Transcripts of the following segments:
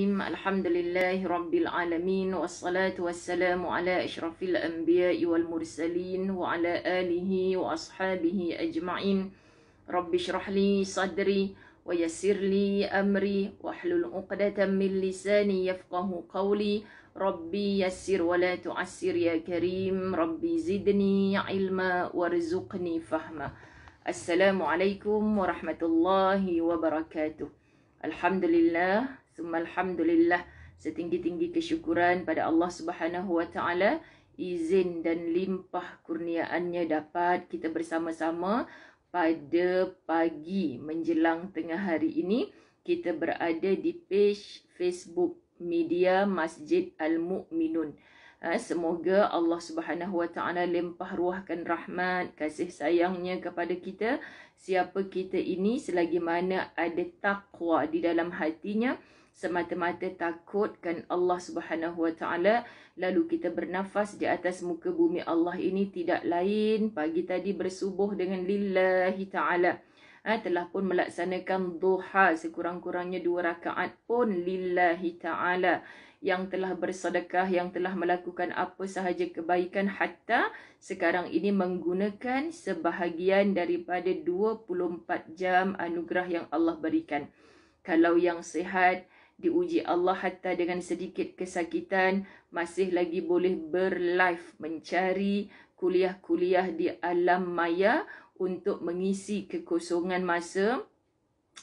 الرحيم الحمد لله رب العالمين والصلاة والسلام على أشرف الأنبياء والمرسلين وعلى آله وأصحابه أجمعين رب اشرح لي صدري ويسر لي أمري واحلل عقدة من لساني يفقه قولي ربي يسر ولا تعسر يا كريم ربي زدني علما وارزقني فهما السلام عليكم ورحمة الله وبركاته الحمد لله Thumma alhamdulillah setinggi-tinggi kesyukuran pada Allah Subhanahu wa taala izin dan limpah kurniaannya dapat kita bersama-sama pada pagi menjelang tengah hari ini kita berada di page Facebook media Masjid al Mukminun. Ha, semoga Allah Subhanahu Wa Taala limpah ruahkan rahmat kasih sayangnya kepada kita. Siapa kita ini selagi mana ada takwa di dalam hatinya, semata-mata takutkan Allah Subhanahu Wa Taala lalu kita bernafas di atas muka bumi Allah ini tidak lain pagi tadi bersubuh dengan lillahi taala ha, telah pun melaksanakan duha sekurang-kurangnya dua rakaat pun lillahi taala yang telah bersedekah yang telah melakukan apa sahaja kebaikan hatta sekarang ini menggunakan sebahagian daripada 24 jam anugerah yang Allah berikan kalau yang sihat diuji Allah hatta dengan sedikit kesakitan masih lagi boleh berlife mencari kuliah-kuliah di alam maya untuk mengisi kekosongan masa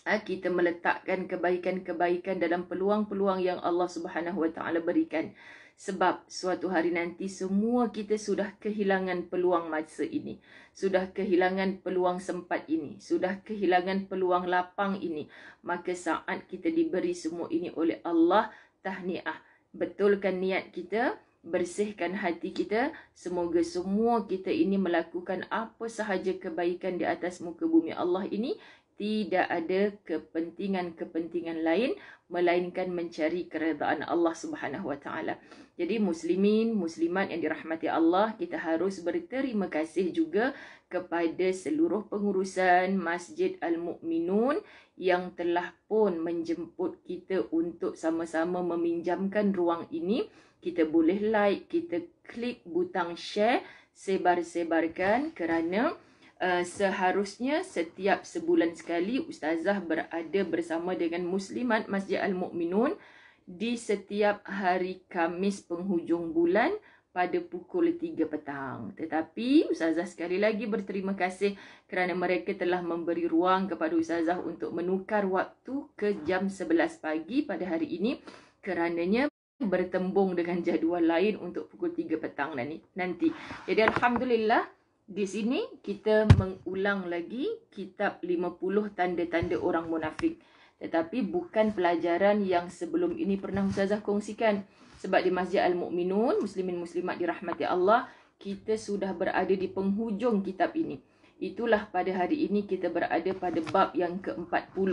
ha, kita meletakkan kebaikan-kebaikan dalam peluang-peluang yang Allah Subhanahu Wa Taala berikan sebab suatu hari nanti semua kita sudah kehilangan peluang masa ini sudah kehilangan peluang sempat ini sudah kehilangan peluang lapang ini maka saat kita diberi semua ini oleh Allah tahniah betulkan niat kita bersihkan hati kita semoga semua kita ini melakukan apa sahaja kebaikan di atas muka bumi Allah ini tidak ada kepentingan-kepentingan lain melainkan mencari keredaan Allah Subhanahu Wa Taala. Jadi muslimin, muslimat yang dirahmati Allah, kita harus berterima kasih juga kepada seluruh pengurusan Masjid Al-Mukminun yang telah pun menjemput kita untuk sama-sama meminjamkan ruang ini. Kita boleh like, kita klik butang share, sebar-sebarkan kerana Eh, seharusnya setiap sebulan sekali ustazah berada bersama dengan muslimat Masjid Al-Mukminun di setiap hari Kamis penghujung bulan pada pukul 3 petang. Tetapi ustazah sekali lagi berterima kasih kerana mereka telah memberi ruang kepada ustazah untuk menukar waktu ke jam 11 pagi pada hari ini kerananya bertembung dengan jadual lain untuk pukul 3 petang nanti. Jadi alhamdulillah di sini kita mengulang lagi kitab 50 tanda-tanda orang munafik tetapi bukan pelajaran yang sebelum ini pernah ustazah kongsikan sebab di Masjid Al-Mukminun muslimin muslimat dirahmati Allah kita sudah berada di penghujung kitab ini itulah pada hari ini kita berada pada bab yang ke-40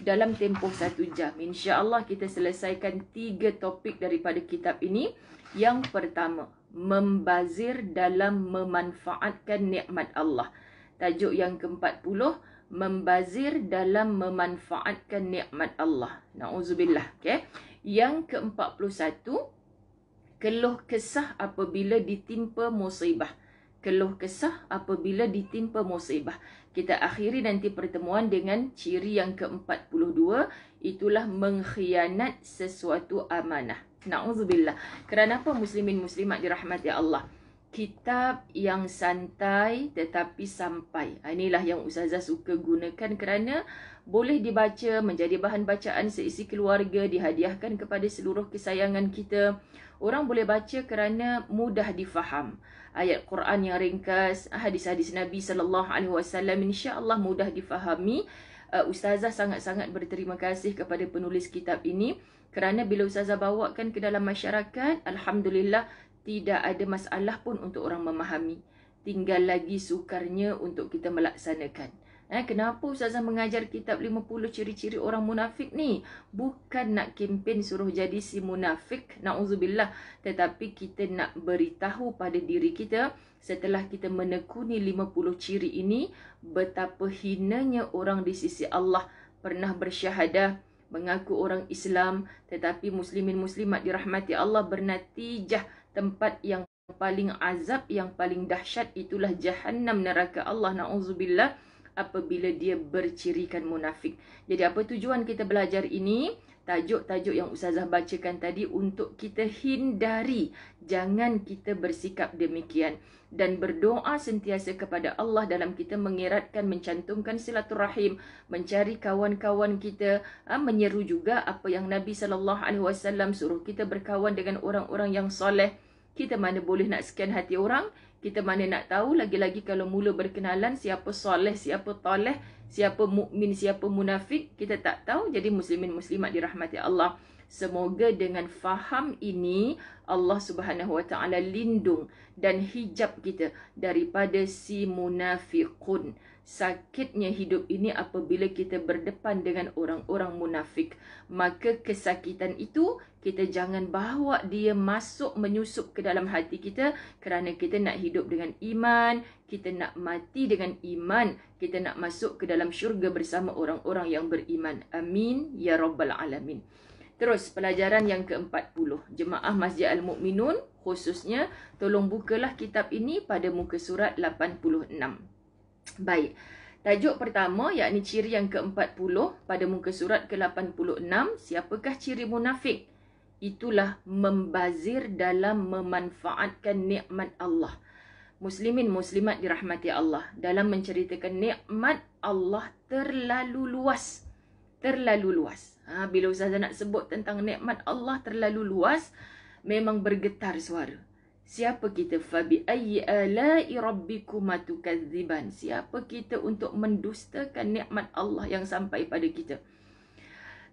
dalam tempoh satu jam insya-Allah kita selesaikan tiga topik daripada kitab ini yang pertama membazir dalam memanfaatkan nikmat Allah. Tajuk yang ke-40, membazir dalam memanfaatkan nikmat Allah. Nauzubillah, okey. Yang ke-41, keluh kesah apabila ditimpa musibah. Keluh kesah apabila ditimpa musibah. Kita akhiri nanti pertemuan dengan ciri yang ke-42, itulah mengkhianat sesuatu amanah. Na'udzubillah. Kerana apa muslimin muslimat dirahmati Allah? Kitab yang santai tetapi sampai. Ha, inilah yang Ustazah suka gunakan kerana boleh dibaca menjadi bahan bacaan seisi keluarga dihadiahkan kepada seluruh kesayangan kita. Orang boleh baca kerana mudah difaham. Ayat Quran yang ringkas, hadis-hadis Nabi sallallahu alaihi wasallam insya-Allah mudah difahami. Uh, ustazah sangat-sangat berterima kasih kepada penulis kitab ini kerana bila ustazah bawakan ke dalam masyarakat alhamdulillah tidak ada masalah pun untuk orang memahami tinggal lagi sukarnya untuk kita melaksanakan eh kenapa ustazah mengajar kitab 50 ciri-ciri orang munafik ni bukan nak kempen suruh jadi si munafik naudzubillah tetapi kita nak beritahu pada diri kita setelah kita menekuni 50 ciri ini betapa hinanya orang di sisi Allah pernah bersyahadah mengaku orang Islam tetapi muslimin muslimat dirahmati Allah bernatijah tempat yang paling azab yang paling dahsyat itulah jahannam neraka Allah Na'uzubillah. apabila dia bercirikan munafik. Jadi apa tujuan kita belajar ini? tajuk-tajuk yang Ustazah bacakan tadi untuk kita hindari jangan kita bersikap demikian dan berdoa sentiasa kepada Allah dalam kita mengiratkan, mencantumkan silaturahim, mencari kawan-kawan kita, ah, menyeru juga apa yang Nabi SAW suruh kita berkawan dengan orang-orang yang soleh. Kita mana boleh nak sekian hati orang, kita mana nak tahu lagi-lagi kalau mula berkenalan siapa soleh, siapa toleh, siapa mukmin, siapa munafik, kita tak tahu. Jadi muslimin muslimat dirahmati Allah. Semoga dengan faham ini Allah Subhanahu Wa Taala lindung dan hijab kita daripada si munafiqun. Sakitnya hidup ini apabila kita berdepan dengan orang-orang munafik, maka kesakitan itu kita jangan bawa dia masuk menyusup ke dalam hati kita kerana kita nak hidup dengan iman, kita nak mati dengan iman, kita nak masuk ke dalam syurga bersama orang-orang yang beriman. Amin ya rabbal alamin. Terus pelajaran yang ke-40 Jemaah Masjid Al-Mu'minun khususnya Tolong bukalah kitab ini pada muka surat 86 Baik Tajuk pertama yakni ciri yang ke-40 pada muka surat ke-86 Siapakah ciri munafik? Itulah membazir dalam memanfaatkan nikmat Allah Muslimin muslimat dirahmati Allah dalam menceritakan nikmat Allah terlalu luas terlalu luas ha, bila ustazah nak sebut tentang nikmat Allah terlalu luas memang bergetar suara siapa kita fabi ayyi ala'i rabbikuma tukadziban siapa kita untuk mendustakan nikmat Allah yang sampai pada kita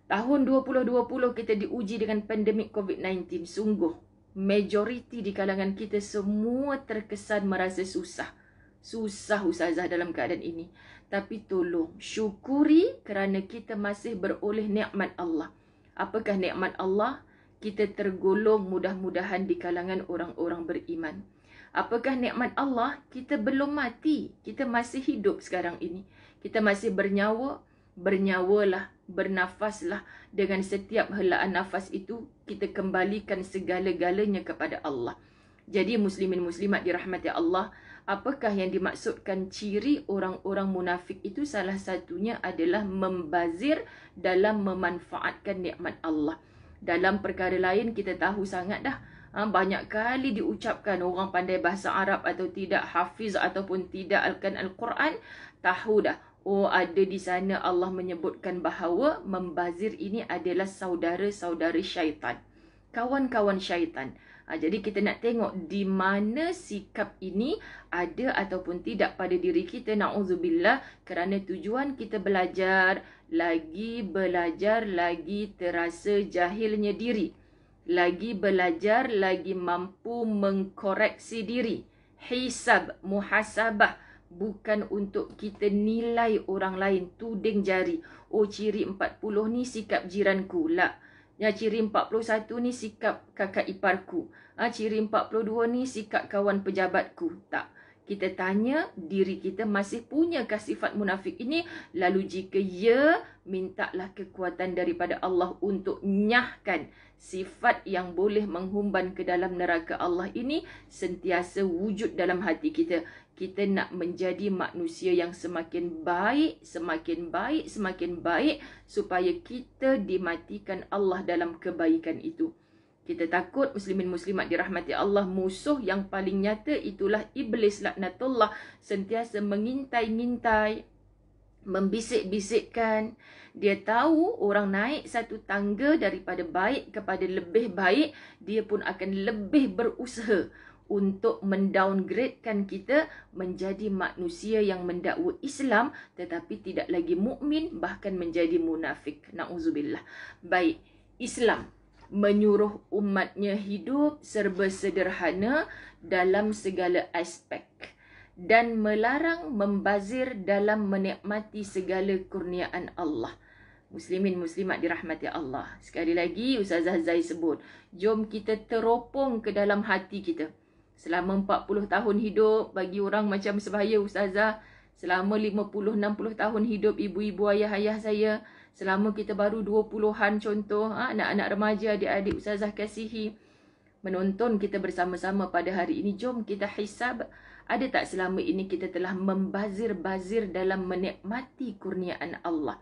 tahun 2020 kita diuji dengan pandemik covid-19 sungguh majoriti di kalangan kita semua terkesan merasa susah susah usaha dalam keadaan ini tapi tolong syukuri kerana kita masih beroleh nikmat Allah. Apakah nikmat Allah? Kita tergolong mudah-mudahan di kalangan orang-orang beriman. Apakah nikmat Allah? Kita belum mati. Kita masih hidup sekarang ini. Kita masih bernyawa. Bernyawalah, bernafaslah. Dengan setiap helaan nafas itu, kita kembalikan segala-galanya kepada Allah. Jadi muslimin muslimat dirahmati Allah, apakah yang dimaksudkan ciri orang-orang munafik itu salah satunya adalah membazir dalam memanfaatkan nikmat Allah. Dalam perkara lain kita tahu sangat dah ha, banyak kali diucapkan orang pandai bahasa Arab atau tidak hafiz ataupun tidak alkan al-Quran tahu dah Oh ada di sana Allah menyebutkan bahawa membazir ini adalah saudara-saudara syaitan. Kawan-kawan syaitan. Ha, jadi kita nak tengok di mana sikap ini ada ataupun tidak pada diri kita na'udzubillah kerana tujuan kita belajar lagi belajar lagi terasa jahilnya diri. Lagi belajar lagi mampu mengkoreksi diri. Hisab, muhasabah bukan untuk kita nilai orang lain tuding jari. Oh ciri 40 ni sikap jiranku. Lah. Ya ciri 41 ni sikap kakak iparku. Ha, ciri 42 ni sikap kawan pejabatku. Tak. Kita tanya diri kita masih punya sifat munafik ini. Lalu jika ya, mintalah kekuatan daripada Allah untuk nyahkan sifat yang boleh menghumban ke dalam neraka Allah ini sentiasa wujud dalam hati kita kita nak menjadi manusia yang semakin baik, semakin baik, semakin baik supaya kita dimatikan Allah dalam kebaikan itu. Kita takut muslimin muslimat dirahmati Allah musuh yang paling nyata itulah iblis laknatullah sentiasa mengintai-ngintai membisik-bisikkan dia tahu orang naik satu tangga daripada baik kepada lebih baik dia pun akan lebih berusaha untuk mendowngradekan kita menjadi manusia yang mendakwa Islam tetapi tidak lagi mukmin bahkan menjadi munafik. Nauzubillah. Baik, Islam menyuruh umatnya hidup serba sederhana dalam segala aspek dan melarang membazir dalam menikmati segala kurniaan Allah. Muslimin muslimat dirahmati Allah. Sekali lagi Ustazah Zai sebut, jom kita teropong ke dalam hati kita selama 40 tahun hidup bagi orang macam sebahaya ustazah selama 50 60 tahun hidup ibu-ibu ayah ayah saya selama kita baru 20-an contoh ha, anak-anak remaja adik-adik ustazah kasihi menonton kita bersama-sama pada hari ini jom kita hisab ada tak selama ini kita telah membazir-bazir dalam menikmati kurniaan Allah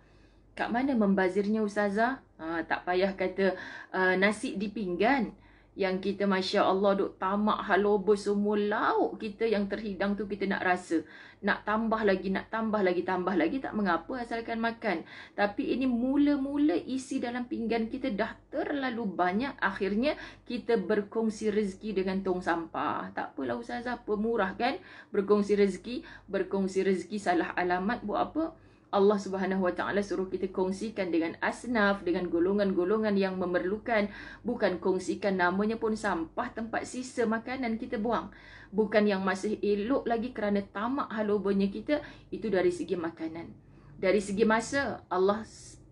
kat mana membazirnya ustazah ha, tak payah kata uh, nasi di pinggan yang kita masya Allah duk tamak haloba semua lauk kita yang terhidang tu kita nak rasa nak tambah lagi nak tambah lagi tambah lagi tak mengapa asalkan makan tapi ini mula-mula isi dalam pinggan kita dah terlalu banyak akhirnya kita berkongsi rezeki dengan tong sampah tak apalah ustazah pemurah kan berkongsi rezeki berkongsi rezeki salah alamat buat apa Allah Subhanahu Wa Taala suruh kita kongsikan dengan asnaf dengan golongan-golongan yang memerlukan bukan kongsikan namanya pun sampah tempat sisa makanan kita buang bukan yang masih elok lagi kerana tamak halubanya kita itu dari segi makanan dari segi masa Allah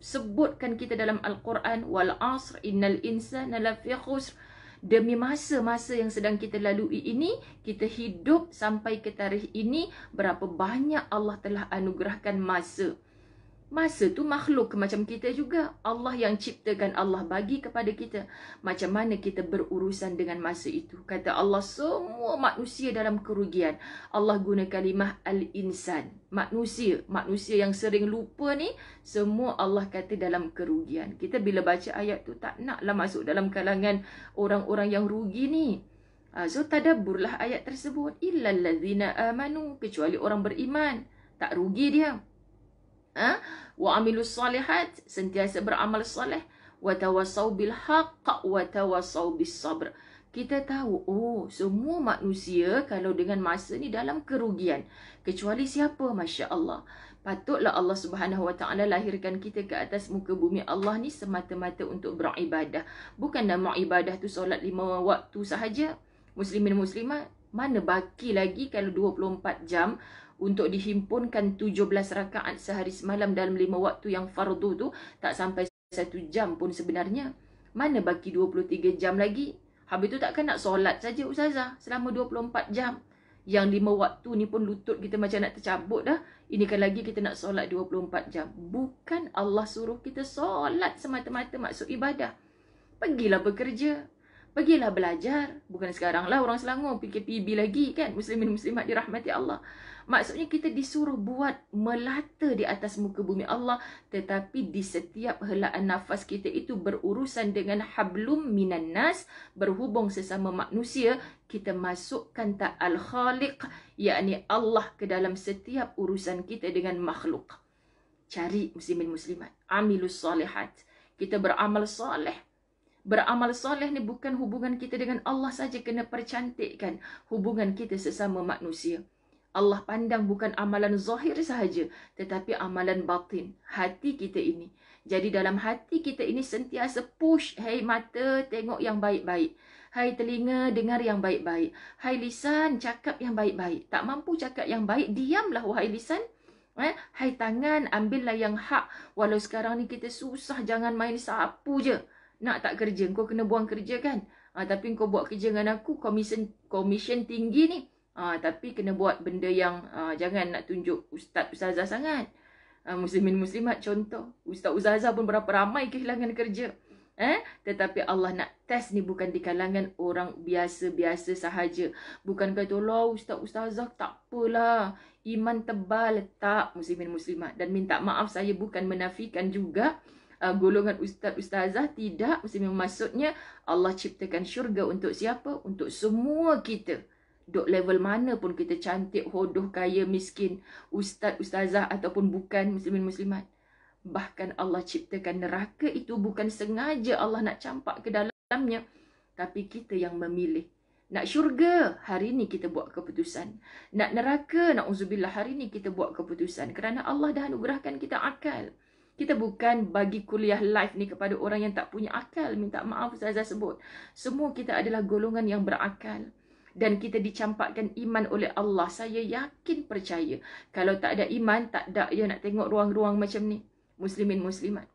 sebutkan kita dalam al-Quran wal asr innal insana lafi khusr demi masa-masa yang sedang kita lalui ini, kita hidup sampai ke tarikh ini, berapa banyak Allah telah anugerahkan masa. Masa tu makhluk macam kita juga. Allah yang ciptakan Allah bagi kepada kita. Macam mana kita berurusan dengan masa itu. Kata Allah semua manusia dalam kerugian. Allah guna kalimah al-insan. Manusia. Manusia yang sering lupa ni. Semua Allah kata dalam kerugian. Kita bila baca ayat tu tak naklah masuk dalam kalangan orang-orang yang rugi ni. Ha, so tadaburlah ayat tersebut. Illa amanu. Kecuali orang beriman. Tak rugi dia ha? wa amilus salihat sentiasa beramal salih, wa tawassau bil haqq wa tawassau bis sabr kita tahu oh semua manusia kalau dengan masa ni dalam kerugian kecuali siapa masya-Allah patutlah Allah Subhanahu Wa Taala lahirkan kita ke atas muka bumi Allah ni semata-mata untuk beribadah bukan nama ibadah tu solat lima waktu sahaja muslimin muslimat mana baki lagi kalau 24 jam untuk dihimpunkan 17 rakaat sehari semalam dalam lima waktu yang fardu tu tak sampai satu jam pun sebenarnya. Mana baki 23 jam lagi? Habis tu takkan nak solat saja Ustazah selama 24 jam. Yang lima waktu ni pun lutut kita macam nak tercabut dah. Ini kan lagi kita nak solat 24 jam. Bukan Allah suruh kita solat semata-mata maksud ibadah. Pergilah bekerja. Pergilah belajar. Bukan sekarang lah orang Selangor PKPB lagi kan. Muslimin-muslimat dirahmati Allah. Allah. Maksudnya kita disuruh buat melata di atas muka bumi Allah tetapi di setiap helaan nafas kita itu berurusan dengan hablum minan nas berhubung sesama manusia kita masukkan tak al-khaliq yakni Allah ke dalam setiap urusan kita dengan makhluk. Cari muslimin muslimat, amilus salihat. Kita beramal soleh. Beramal soleh ni bukan hubungan kita dengan Allah saja kena percantikkan hubungan kita sesama manusia. Allah pandang bukan amalan zahir sahaja tetapi amalan batin hati kita ini jadi dalam hati kita ini sentiasa push hai hey, mata tengok yang baik-baik hai telinga dengar yang baik-baik hai lisan cakap yang baik-baik tak mampu cakap yang baik diamlah wahai lisan eh hai hey, tangan ambillah yang hak walau sekarang ni kita susah jangan main sapu je nak tak kerja kau kena buang kerja kan ha, tapi kau buat kerja dengan aku komisen komisen tinggi ni Ha, tapi kena buat benda yang ha, jangan nak tunjuk ustaz ustazah sangat. Ha, muslimin muslimat contoh. Ustaz ustazah pun berapa ramai kehilangan kerja. Eh? Tetapi Allah nak test ni bukan di kalangan orang biasa-biasa sahaja. Bukan kata, Allah ustaz ustazah tak apalah. Iman tebal. Tak muslimin muslimat. Dan minta maaf saya bukan menafikan juga. Uh, golongan ustaz ustazah tidak maksudnya Allah ciptakan syurga untuk siapa untuk semua kita Duk level mana pun kita cantik, hodoh, kaya, miskin, ustaz, ustazah ataupun bukan muslimin-muslimat. Bahkan Allah ciptakan neraka itu bukan sengaja Allah nak campak ke dalamnya. Tapi kita yang memilih. Nak syurga, hari ini kita buat keputusan. Nak neraka, nak uzubillah, hari ini kita buat keputusan. Kerana Allah dah anugerahkan kita akal. Kita bukan bagi kuliah live ni kepada orang yang tak punya akal. Minta maaf Ustazah sebut. Semua kita adalah golongan yang berakal dan kita dicampakkan iman oleh Allah. Saya yakin percaya. Kalau tak ada iman, tak ada ya nak tengok ruang-ruang macam ni. Muslimin muslimat.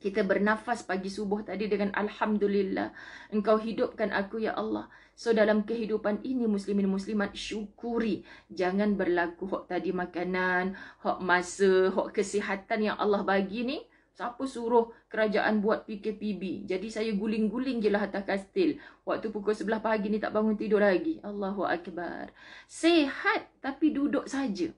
Kita bernafas pagi subuh tadi dengan Alhamdulillah. Engkau hidupkan aku ya Allah. So dalam kehidupan ini muslimin muslimat syukuri. Jangan berlaku hok tadi makanan, hok masa, hok kesihatan yang Allah bagi ni. Siapa suruh kerajaan buat PKPB? Jadi saya guling-guling je lah atas kastil. Waktu pukul 11 pagi ni tak bangun tidur lagi. Allahu Akbar. Sehat tapi duduk saja.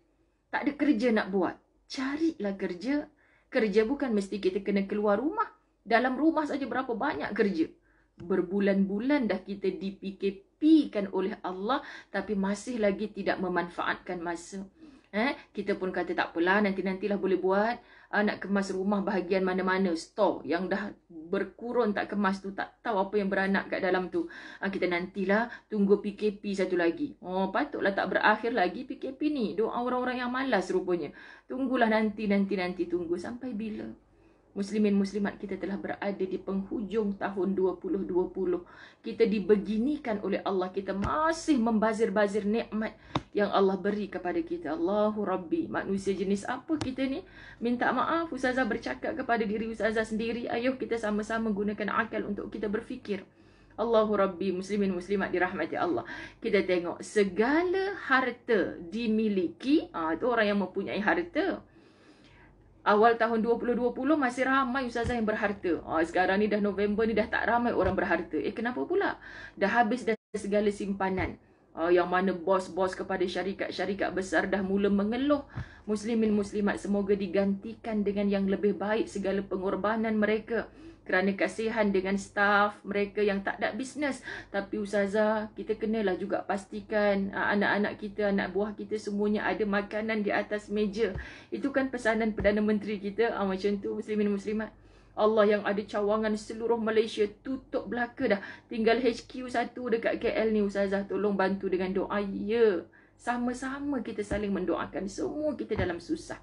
Tak ada kerja nak buat. Carilah kerja. Kerja bukan mesti kita kena keluar rumah. Dalam rumah saja berapa banyak kerja. Berbulan-bulan dah kita di PKP kan oleh Allah tapi masih lagi tidak memanfaatkan masa. Eh, kita pun kata tak apalah nanti-nantilah boleh buat uh, nak kemas rumah bahagian mana-mana stop yang dah berkurun tak kemas tu tak tahu apa yang beranak kat dalam tu uh, kita nantilah tunggu PKP satu lagi oh patutlah tak berakhir lagi PKP ni doa orang-orang yang malas rupanya tunggulah nanti nanti nanti tunggu sampai bila Muslimin muslimat kita telah berada di penghujung tahun 2020. Kita dibeginikan oleh Allah. Kita masih membazir-bazir nikmat yang Allah beri kepada kita. Allahu Rabbi. Manusia jenis apa kita ni? Minta maaf. Ustazah bercakap kepada diri Ustazah sendiri. Ayuh kita sama-sama gunakan akal untuk kita berfikir. Allahu Rabbi. Muslimin muslimat dirahmati Allah. Kita tengok segala harta dimiliki. Ah, ha, itu orang yang mempunyai Harta awal tahun 2020 masih ramai ustazah yang berharta. Ah sekarang ni dah November ni dah tak ramai orang berharta. Eh kenapa pula? Dah habis dah segala simpanan. Oh yang mana bos-bos kepada syarikat-syarikat besar dah mula mengeluh. Muslimin muslimat semoga digantikan dengan yang lebih baik segala pengorbanan mereka kerana kasihan dengan staff mereka yang tak ada bisnes tapi ustazah kita kenalah juga pastikan ah, anak-anak kita anak buah kita semuanya ada makanan di atas meja itu kan pesanan perdana menteri kita uh, macam tu muslimin muslimat Allah yang ada cawangan seluruh Malaysia tutup belaka dah tinggal HQ satu dekat KL ni ustazah tolong bantu dengan doa ya sama-sama kita saling mendoakan semua kita dalam susah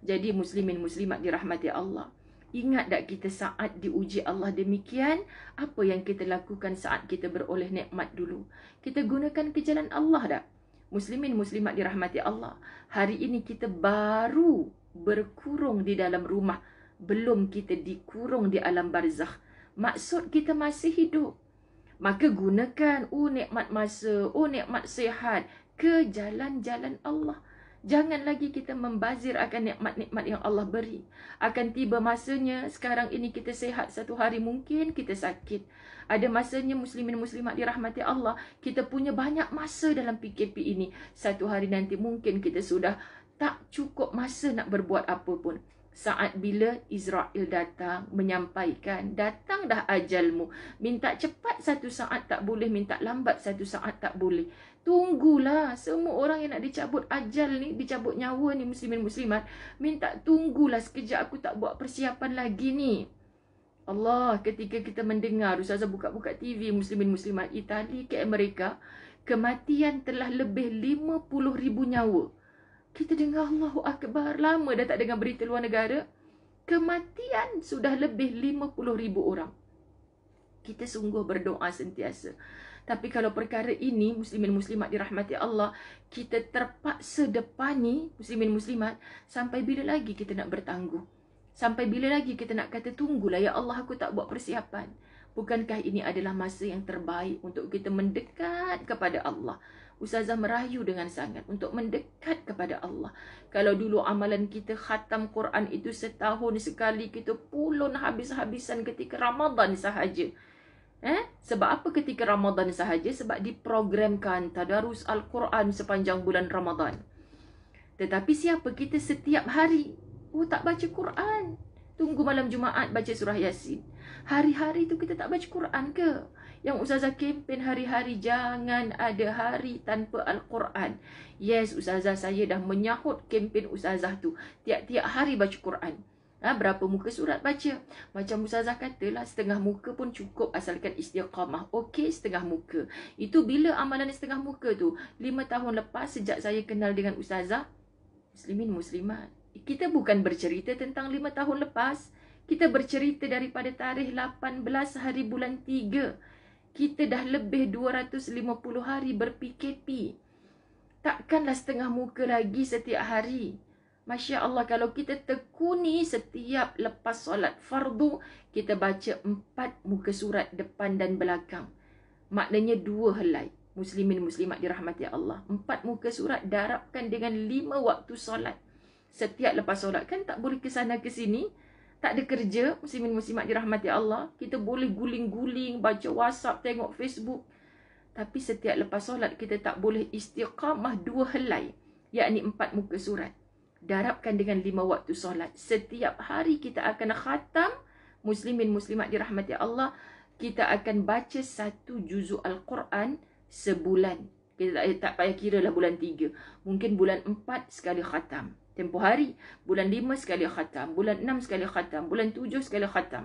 jadi muslimin muslimat dirahmati Allah Ingat tak kita saat diuji Allah demikian, apa yang kita lakukan saat kita beroleh nikmat dulu? Kita gunakan ke jalan Allah tak? Muslimin muslimat dirahmati Allah. Hari ini kita baru berkurung di dalam rumah. Belum kita dikurung di alam barzakh. Maksud kita masih hidup. Maka gunakan, oh nikmat masa, oh nikmat sehat, ke jalan-jalan Allah. Jangan lagi kita membazir akan nikmat-nikmat yang Allah beri. Akan tiba masanya sekarang ini kita sehat satu hari mungkin kita sakit. Ada masanya muslimin muslimat dirahmati Allah, kita punya banyak masa dalam PKP ini. Satu hari nanti mungkin kita sudah tak cukup masa nak berbuat apa pun. Saat bila Israel datang menyampaikan datang dah ajalmu. Minta cepat satu saat tak boleh, minta lambat satu saat tak boleh. Tunggulah semua orang yang nak dicabut ajal ni, dicabut nyawa ni muslimin-muslimat. Minta tunggulah sekejap aku tak buat persiapan lagi ni. Allah ketika kita mendengar Ustazah buka-buka TV muslimin-muslimat Itali ke Amerika, kematian telah lebih 50 ribu nyawa. Kita dengar Allahu Akbar, lama dah tak dengar berita luar negara. Kematian sudah lebih 50 ribu orang. Kita sungguh berdoa sentiasa. Tapi kalau perkara ini muslimin muslimat dirahmati Allah, kita terpaksa depani muslimin muslimat sampai bila lagi kita nak bertangguh? Sampai bila lagi kita nak kata tunggulah ya Allah aku tak buat persiapan. Bukankah ini adalah masa yang terbaik untuk kita mendekat kepada Allah? Ustazah merayu dengan sangat untuk mendekat kepada Allah. Kalau dulu amalan kita khatam Quran itu setahun sekali, kita pulun habis-habisan ketika Ramadan sahaja. Eh? Sebab apa ketika Ramadan sahaja? Sebab diprogramkan Tadarus Al-Quran sepanjang bulan Ramadan. Tetapi siapa kita setiap hari? Oh, tak baca Quran. Tunggu malam Jumaat baca surah Yasin. Hari-hari tu kita tak baca Quran ke? Yang Ustazah kempen hari-hari jangan ada hari tanpa Al-Quran. Yes, Ustazah saya dah menyahut kempen Ustazah tu. Tiap-tiap hari baca Quran. Ha, berapa muka surat baca? Macam Musazah katalah, setengah muka pun cukup asalkan istiqamah. Okey, setengah muka. Itu bila amalan setengah muka tu? Lima tahun lepas sejak saya kenal dengan Usazah, Muslimin Muslimat. Kita bukan bercerita tentang lima tahun lepas. Kita bercerita daripada tarikh 18 hari bulan 3. Kita dah lebih 250 hari ber-PKP. Takkanlah setengah muka lagi setiap hari. Masya Allah, kalau kita tekuni setiap lepas solat fardu, kita baca empat muka surat depan dan belakang. Maknanya dua helai. Muslimin muslimat dirahmati Allah. Empat muka surat darabkan dengan lima waktu solat. Setiap lepas solat. Kan tak boleh ke sana ke sini. Tak ada kerja. Muslimin muslimat dirahmati Allah. Kita boleh guling-guling, baca WhatsApp, tengok Facebook. Tapi setiap lepas solat, kita tak boleh istiqamah dua helai. Yakni empat muka surat darabkan dengan lima waktu solat. Setiap hari kita akan khatam muslimin muslimat dirahmati Allah. Kita akan baca satu juzuk Al-Quran sebulan. Kita tak, eh, tak payah kira lah bulan tiga. Mungkin bulan empat sekali khatam. Tempoh hari. Bulan lima sekali khatam. Bulan enam sekali khatam. Bulan tujuh sekali khatam.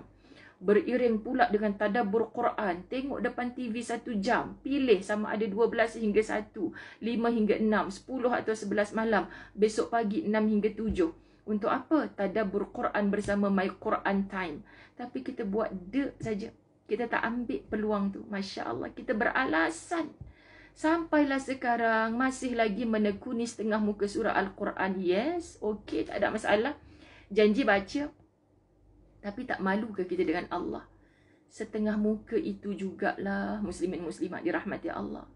sekali khatam beriring pula dengan tadabur Quran, tengok depan TV satu jam, pilih sama ada 12 hingga 1, 5 hingga 6, 10 atau 11 malam, besok pagi 6 hingga 7. Untuk apa? Tadabur Quran bersama My Quran Time. Tapi kita buat de saja. Kita tak ambil peluang tu. Masya Allah, kita beralasan. Sampailah sekarang masih lagi menekuni setengah muka surah Al-Quran. Yes, okey, tak ada masalah. Janji baca, tapi tak malu ke kita dengan Allah? Setengah muka itu jugalah muslimin muslimat dirahmati Allah.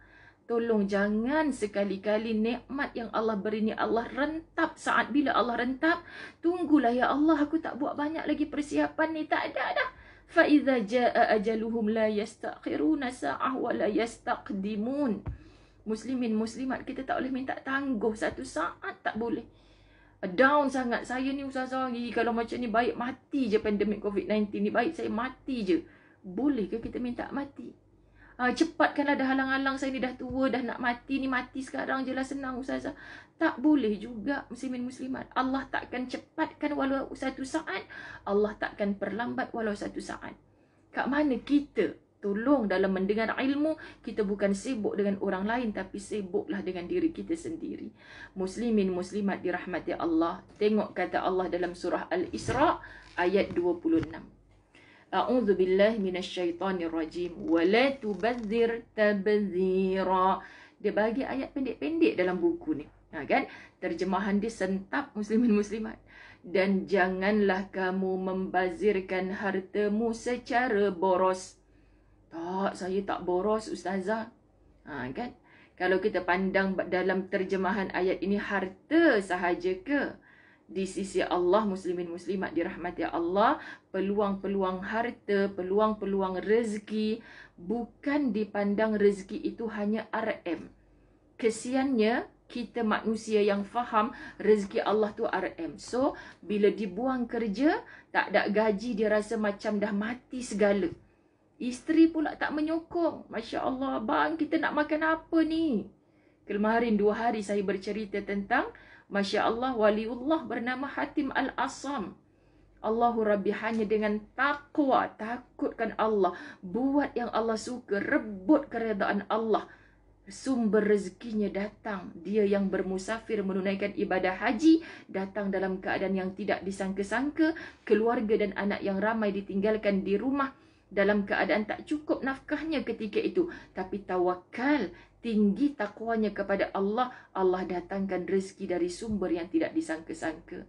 Tolong jangan sekali-kali nikmat yang Allah beri ni Allah rentap. Saat bila Allah rentap, tunggulah ya Allah aku tak buat banyak lagi persiapan ni. Tak ada dah. Fa idza jaa ajaluhum la yastaqiruna sa'ah wa la yastaqdimun. Muslimin muslimat kita tak boleh minta tangguh satu saat tak boleh. Eh, down sangat. Saya ni usaha usah lagi kalau macam ni baik mati je pandemik COVID-19 ni. Baik saya mati je. Boleh ke kita minta mati? Uh, ah, cepatkan ada halang-halang saya ni dah tua dah nak mati ni mati sekarang je lah senang usaha tak boleh juga muslimin muslimat Allah takkan cepatkan walau satu saat Allah takkan perlambat walau satu saat kat mana kita tolong dalam mendengar ilmu kita bukan sibuk dengan orang lain tapi sibuklah dengan diri kita sendiri muslimin muslimat dirahmati Allah tengok kata Allah dalam surah al-Isra ayat 26 a'udzu billahi minasyaitonir rajim wa la tubadzir tabdzira dia bagi ayat pendek-pendek dalam buku ni ha, kan terjemahan dia sentap muslimin muslimat dan janganlah kamu membazirkan hartamu secara boros tak, oh, saya tak boros ustazah. Ha, kan? Kalau kita pandang dalam terjemahan ayat ini harta sahaja ke? Di sisi Allah muslimin muslimat dirahmati Allah, peluang-peluang harta, peluang-peluang rezeki bukan dipandang rezeki itu hanya RM. Kesiannya kita manusia yang faham rezeki Allah tu RM. So, bila dibuang kerja, tak ada gaji, dia rasa macam dah mati segala. Isteri pula tak menyokong. Masya Allah, bang kita nak makan apa ni? Kemarin dua hari saya bercerita tentang Masya Allah, waliullah bernama Hatim Al-Asam. Allahu Rabbi hanya dengan takwa, takutkan Allah. Buat yang Allah suka, rebut keredaan Allah. Sumber rezekinya datang. Dia yang bermusafir menunaikan ibadah haji, datang dalam keadaan yang tidak disangka-sangka. Keluarga dan anak yang ramai ditinggalkan di rumah dalam keadaan tak cukup nafkahnya ketika itu tapi tawakal tinggi takwanya kepada Allah Allah datangkan rezeki dari sumber yang tidak disangka-sangka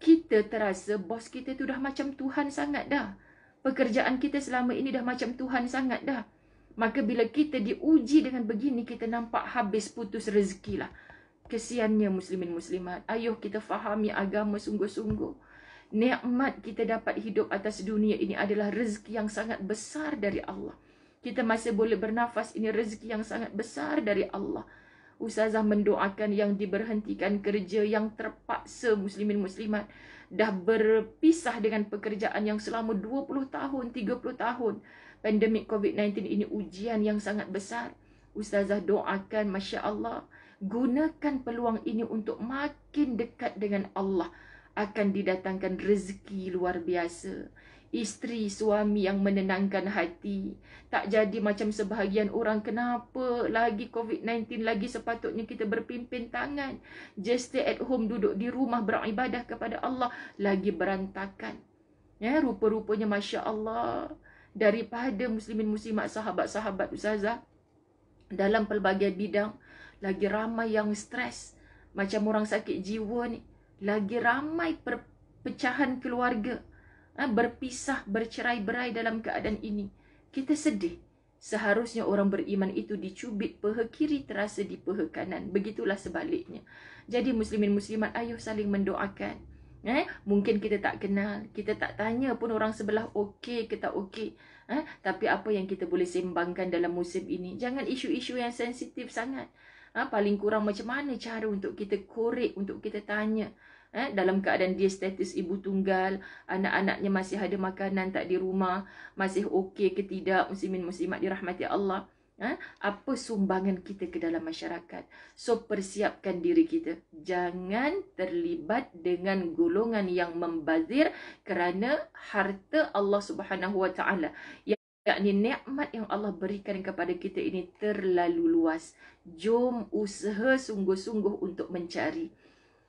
kita terasa bos kita tu dah macam tuhan sangat dah pekerjaan kita selama ini dah macam tuhan sangat dah maka bila kita diuji dengan begini kita nampak habis putus rezekilah kesiannya muslimin muslimat ayuh kita fahami agama sungguh-sungguh nikmat kita dapat hidup atas dunia ini adalah rezeki yang sangat besar dari Allah. Kita masih boleh bernafas ini rezeki yang sangat besar dari Allah. Ustazah mendoakan yang diberhentikan kerja yang terpaksa muslimin muslimat dah berpisah dengan pekerjaan yang selama 20 tahun, 30 tahun. Pandemik COVID-19 ini ujian yang sangat besar. Ustazah doakan masya-Allah gunakan peluang ini untuk makin dekat dengan Allah akan didatangkan rezeki luar biasa. Isteri suami yang menenangkan hati. Tak jadi macam sebahagian orang. Kenapa lagi COVID-19 lagi sepatutnya kita berpimpin tangan. Just stay at home duduk di rumah beribadah kepada Allah. Lagi berantakan. Ya, rupa-rupanya Masya Allah. Daripada muslimin muslimat sahabat-sahabat Ustazah. Dalam pelbagai bidang. Lagi ramai yang stres. Macam orang sakit jiwa ni lagi ramai perpecahan keluarga eh, berpisah bercerai berai dalam keadaan ini kita sedih seharusnya orang beriman itu dicubit peha kiri terasa di peha kanan begitulah sebaliknya jadi muslimin muslimat ayuh saling mendoakan eh mungkin kita tak kenal kita tak tanya pun orang sebelah okey ke tak okey eh tapi apa yang kita boleh sembangkan dalam musim ini jangan isu-isu yang sensitif sangat ha, paling kurang macam mana cara untuk kita korek, untuk kita tanya. Eh, dalam keadaan dia status ibu tunggal, anak-anaknya masih ada makanan tak di rumah, masih okey ke tidak, muslimin muslimat dirahmati Allah. Ha? Apa sumbangan kita ke dalam masyarakat? So persiapkan diri kita. Jangan terlibat dengan golongan yang membazir kerana harta Allah Subhanahu Wa Taala yakni nikmat yang Allah berikan kepada kita ini terlalu luas. Jom usaha sungguh-sungguh untuk mencari.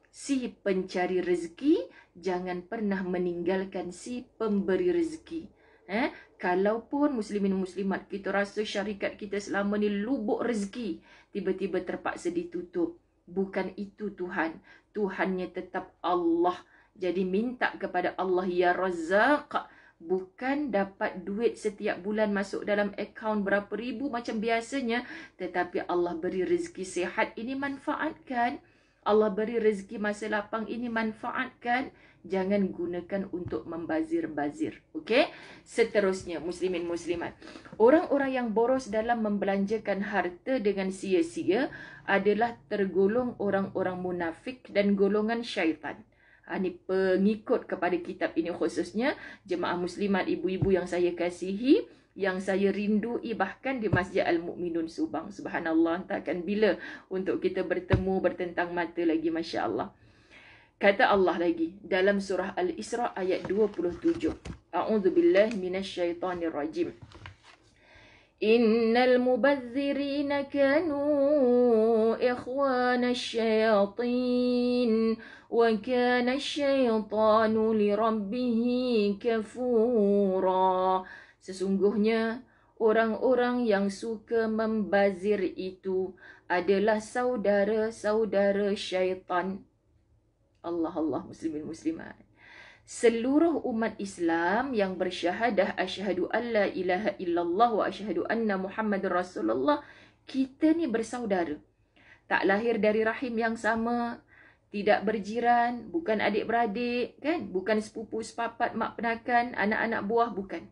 Si pencari rezeki jangan pernah meninggalkan si pemberi rezeki. Eh, kalaupun muslimin muslimat kita rasa syarikat kita selama ni lubuk rezeki, tiba-tiba terpaksa ditutup. Bukan itu Tuhan. Tuhannya tetap Allah. Jadi minta kepada Allah ya Razzaq bukan dapat duit setiap bulan masuk dalam akaun berapa ribu macam biasanya tetapi Allah beri rezeki sehat ini manfaatkan Allah beri rezeki masa lapang ini manfaatkan jangan gunakan untuk membazir-bazir okay? seterusnya muslimin muslimat orang-orang yang boros dalam membelanjakan harta dengan sia-sia adalah tergolong orang-orang munafik dan golongan syaitan Ani ah, pengikut kepada kitab ini khususnya jemaah muslimat ibu-ibu yang saya kasihi yang saya rindui bahkan di Masjid Al-Mukminun Subang. Subhanallah, takkan bila untuk kita bertemu bertentang mata lagi masya-Allah. Kata Allah lagi dalam surah Al-Isra ayat 27. A'udzu billahi minasyaitonir rajim. Innal mubazzirina kanu ikhwanasy syayatin. وكان الشيطان لربه كفورا Sesungguhnya orang-orang yang suka membazir itu adalah saudara-saudara syaitan. Allah Allah muslimin muslimat. Seluruh umat Islam yang bersyahadah asyhadu alla ilaha illallah wa asyhadu anna Muhammad Rasulullah kita ni bersaudara. Tak lahir dari rahim yang sama, tidak berjiran, bukan adik-beradik, kan? Bukan sepupu, sepapat, mak penakan, anak-anak buah, bukan.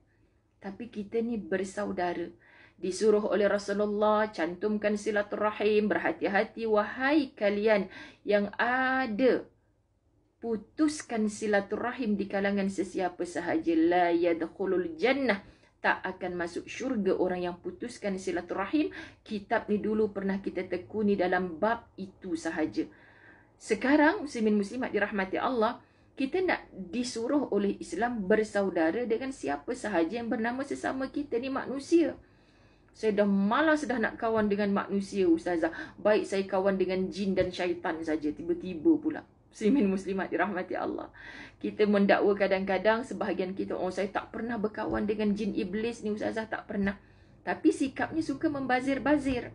Tapi kita ni bersaudara. Disuruh oleh Rasulullah, cantumkan silaturahim, berhati-hati, wahai kalian yang ada. Putuskan silaturahim di kalangan sesiapa sahaja. La yadkhulul jannah. Tak akan masuk syurga orang yang putuskan silaturahim. Kitab ni dulu pernah kita tekuni dalam bab itu Sahaja sekarang muslimin muslimat dirahmati Allah kita nak disuruh oleh Islam bersaudara dengan siapa sahaja yang bernama sesama kita ni manusia. Saya dah malas dah nak kawan dengan manusia ustazah. Baik saya kawan dengan jin dan syaitan saja tiba-tiba pula. Muslimin muslimat dirahmati Allah. Kita mendakwa kadang-kadang sebahagian kita oh saya tak pernah berkawan dengan jin iblis ni ustazah tak pernah. Tapi sikapnya suka membazir-bazir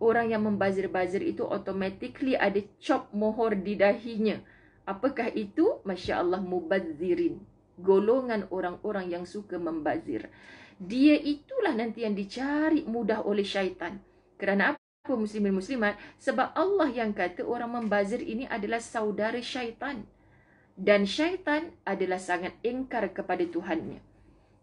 orang yang membazir-bazir itu automatically ada cop mohor di dahinya. Apakah itu? Masya Allah mubazirin. Golongan orang-orang yang suka membazir. Dia itulah nanti yang dicari mudah oleh syaitan. Kerana apa? muslimin muslimat sebab Allah yang kata orang membazir ini adalah saudara syaitan dan syaitan adalah sangat engkar kepada Tuhannya